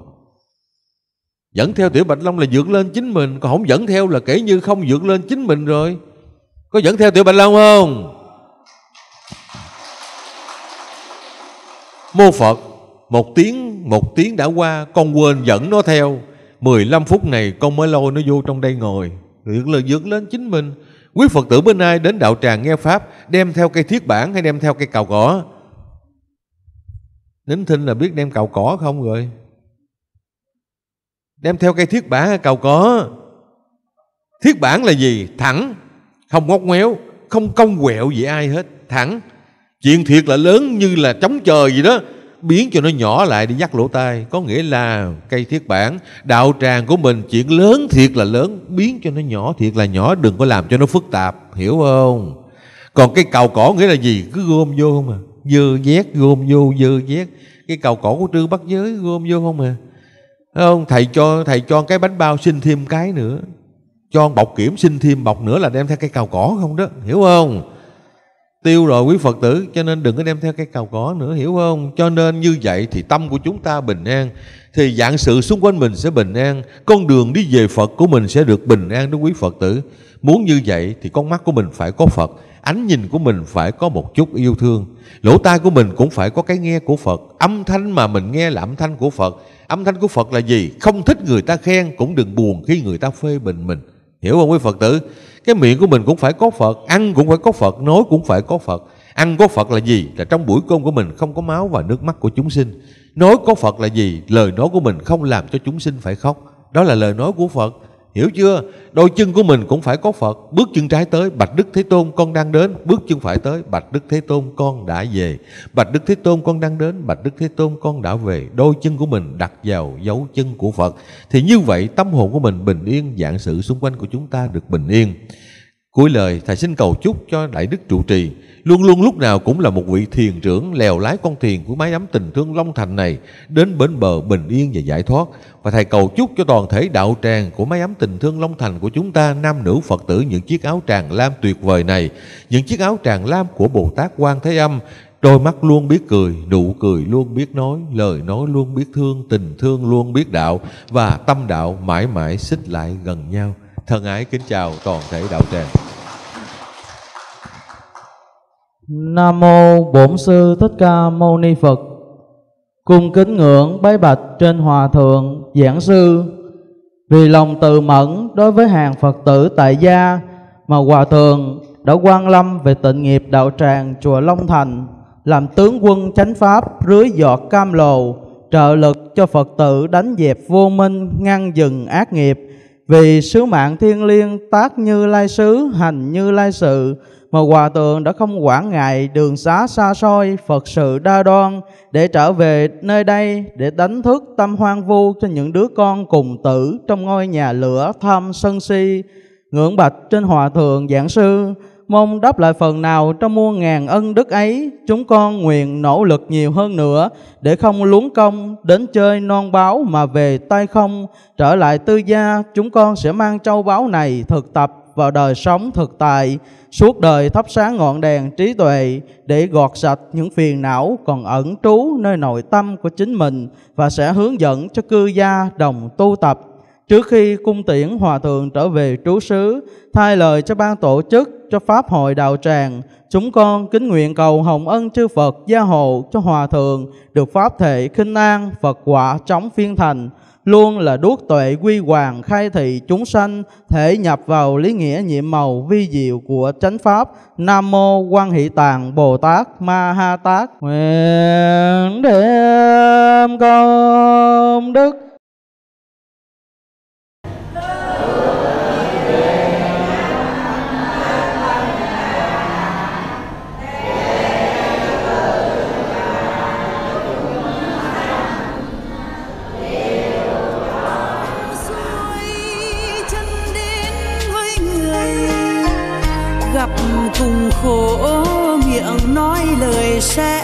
Dẫn theo tiểu Bạch Long là vượt lên chính mình, còn không dẫn theo là kể như không vượt lên chính mình rồi. Có dẫn theo tiểu Bạch Long không? Mô Phật, một tiếng một tiếng đã qua, con quên dẫn nó theo. 15 phút này con mới lôi nó vô trong đây ngồi Dựng là dựng lên chính mình Quý Phật tử bên ai đến đạo tràng nghe Pháp Đem theo cây thiết bản hay đem theo cây cào cỏ Nín thinh là biết đem cào cỏ không rồi Đem theo cây thiết bản hay cào cỏ Thiết bản là gì? Thẳng Không ngóc ngoéo Không cong quẹo gì ai hết Thẳng Chuyện thiệt là lớn như là chống trời gì đó biến cho nó nhỏ lại đi dắt lỗ tai có nghĩa là cây thiết bản đạo tràng của mình chuyện lớn thiệt là lớn biến cho nó nhỏ thiệt là nhỏ đừng có làm cho nó phức tạp hiểu không còn cái cào cỏ nghĩa là gì cứ gom vô không à dơ vét gom vô dơ vét cái cào cỏ của trư bắt giới gom vô không à không thầy cho thầy cho cái bánh bao xin thêm cái nữa cho bọc kiểm xin thêm bọc nữa là đem theo cái cào cỏ không đó hiểu không tiêu rồi quý Phật tử cho nên đừng có đem theo cái cào có nữa hiểu không cho nên như vậy thì tâm của chúng ta bình an thì dạng sự xung quanh mình sẽ bình an con đường đi về Phật của mình sẽ được bình an đó quý Phật tử muốn như vậy thì con mắt của mình phải có Phật ánh nhìn của mình phải có một chút yêu thương lỗ tai của mình cũng phải có cái nghe của Phật âm thanh mà mình nghe là âm thanh của Phật âm thanh của Phật là gì không thích người ta khen cũng đừng buồn khi người ta phê bình mình hiểu không quý phật tử cái miệng của mình cũng phải có phật ăn cũng phải có phật nói cũng phải có phật ăn có phật là gì là trong buổi cơm của mình không có máu và nước mắt của chúng sinh nói có phật là gì lời nói của mình không làm cho chúng sinh phải khóc đó là lời nói của phật Hiểu chưa? Đôi chân của mình cũng phải có Phật. Bước chân trái tới, Bạch Đức Thế Tôn con đang đến. Bước chân phải tới, Bạch Đức Thế Tôn con đã về. Bạch Đức Thế Tôn con đang đến, Bạch Đức Thế Tôn con đã về. Đôi chân của mình đặt vào dấu chân của Phật. Thì như vậy tâm hồn của mình bình yên, dạng sự xung quanh của chúng ta được bình yên. Cuối lời thầy xin cầu chúc cho Đại Đức trụ trì luôn luôn lúc nào cũng là một vị thiền trưởng lèo lái con thuyền của mái ấm tình thương Long Thành này đến bến bờ bình yên và giải thoát. Và thầy cầu chúc cho toàn thể đạo tràng của mái ấm tình thương Long Thành của chúng ta nam nữ Phật tử những chiếc áo tràng lam tuyệt vời này, những chiếc áo tràng lam của Bồ Tát Quan Thế Âm Đôi mắt luôn biết cười, nụ cười luôn biết nói, lời nói luôn biết thương, tình thương luôn biết đạo và tâm đạo mãi mãi xích lại gần nhau. Thân ái kính chào toàn thể đạo tràng. Nam mô Bổn sư Thích Ca Mâu Ni Phật. Cung kính ngưỡng bái bạch trên hòa thượng giảng sư vì lòng từ mẫn đối với hàng Phật tử tại gia mà hòa thượng đã quan lâm về tịnh nghiệp đạo tràng chùa Long Thành làm tướng quân chánh pháp rưới giọt cam lồ trợ lực cho Phật tử đánh dẹp vô minh ngăn dừng ác nghiệp vì sứ mạng thiên liêng tác như lai sứ hành như lai sự mà hòa thượng đã không quản ngại đường xá xa xôi phật sự đa đoan để trở về nơi đây để đánh thức tâm hoang vu cho những đứa con cùng tử trong ngôi nhà lửa tham sân si ngưỡng bạch trên hòa thượng giảng sư mong đáp lại phần nào trong muôn ngàn ân đức ấy, chúng con nguyện nỗ lực nhiều hơn nữa để không luống công đến chơi non báo mà về tay không. Trở lại tư gia, chúng con sẽ mang châu báo này thực tập vào đời sống thực tại, suốt đời thắp sáng ngọn đèn trí tuệ để gọt sạch những phiền não còn ẩn trú nơi nội tâm của chính mình và sẽ hướng dẫn cho cư gia đồng tu tập Trước khi cung tiễn hòa thượng trở về trú xứ, thay lời cho ban tổ chức, cho Pháp hội đạo tràng, chúng con kính nguyện cầu hồng ân chư Phật gia hộ cho hòa thượng được Pháp thể khinh an, Phật quả chóng phiên thành, luôn là đuốc tuệ quy hoàng khai thị chúng sanh thể nhập vào lý nghĩa nhiệm màu vi diệu của chánh pháp nam mô quan hỷ tạng bồ tát ma ha tát nguyện đêm công đức khổ miệng nói lời sẽ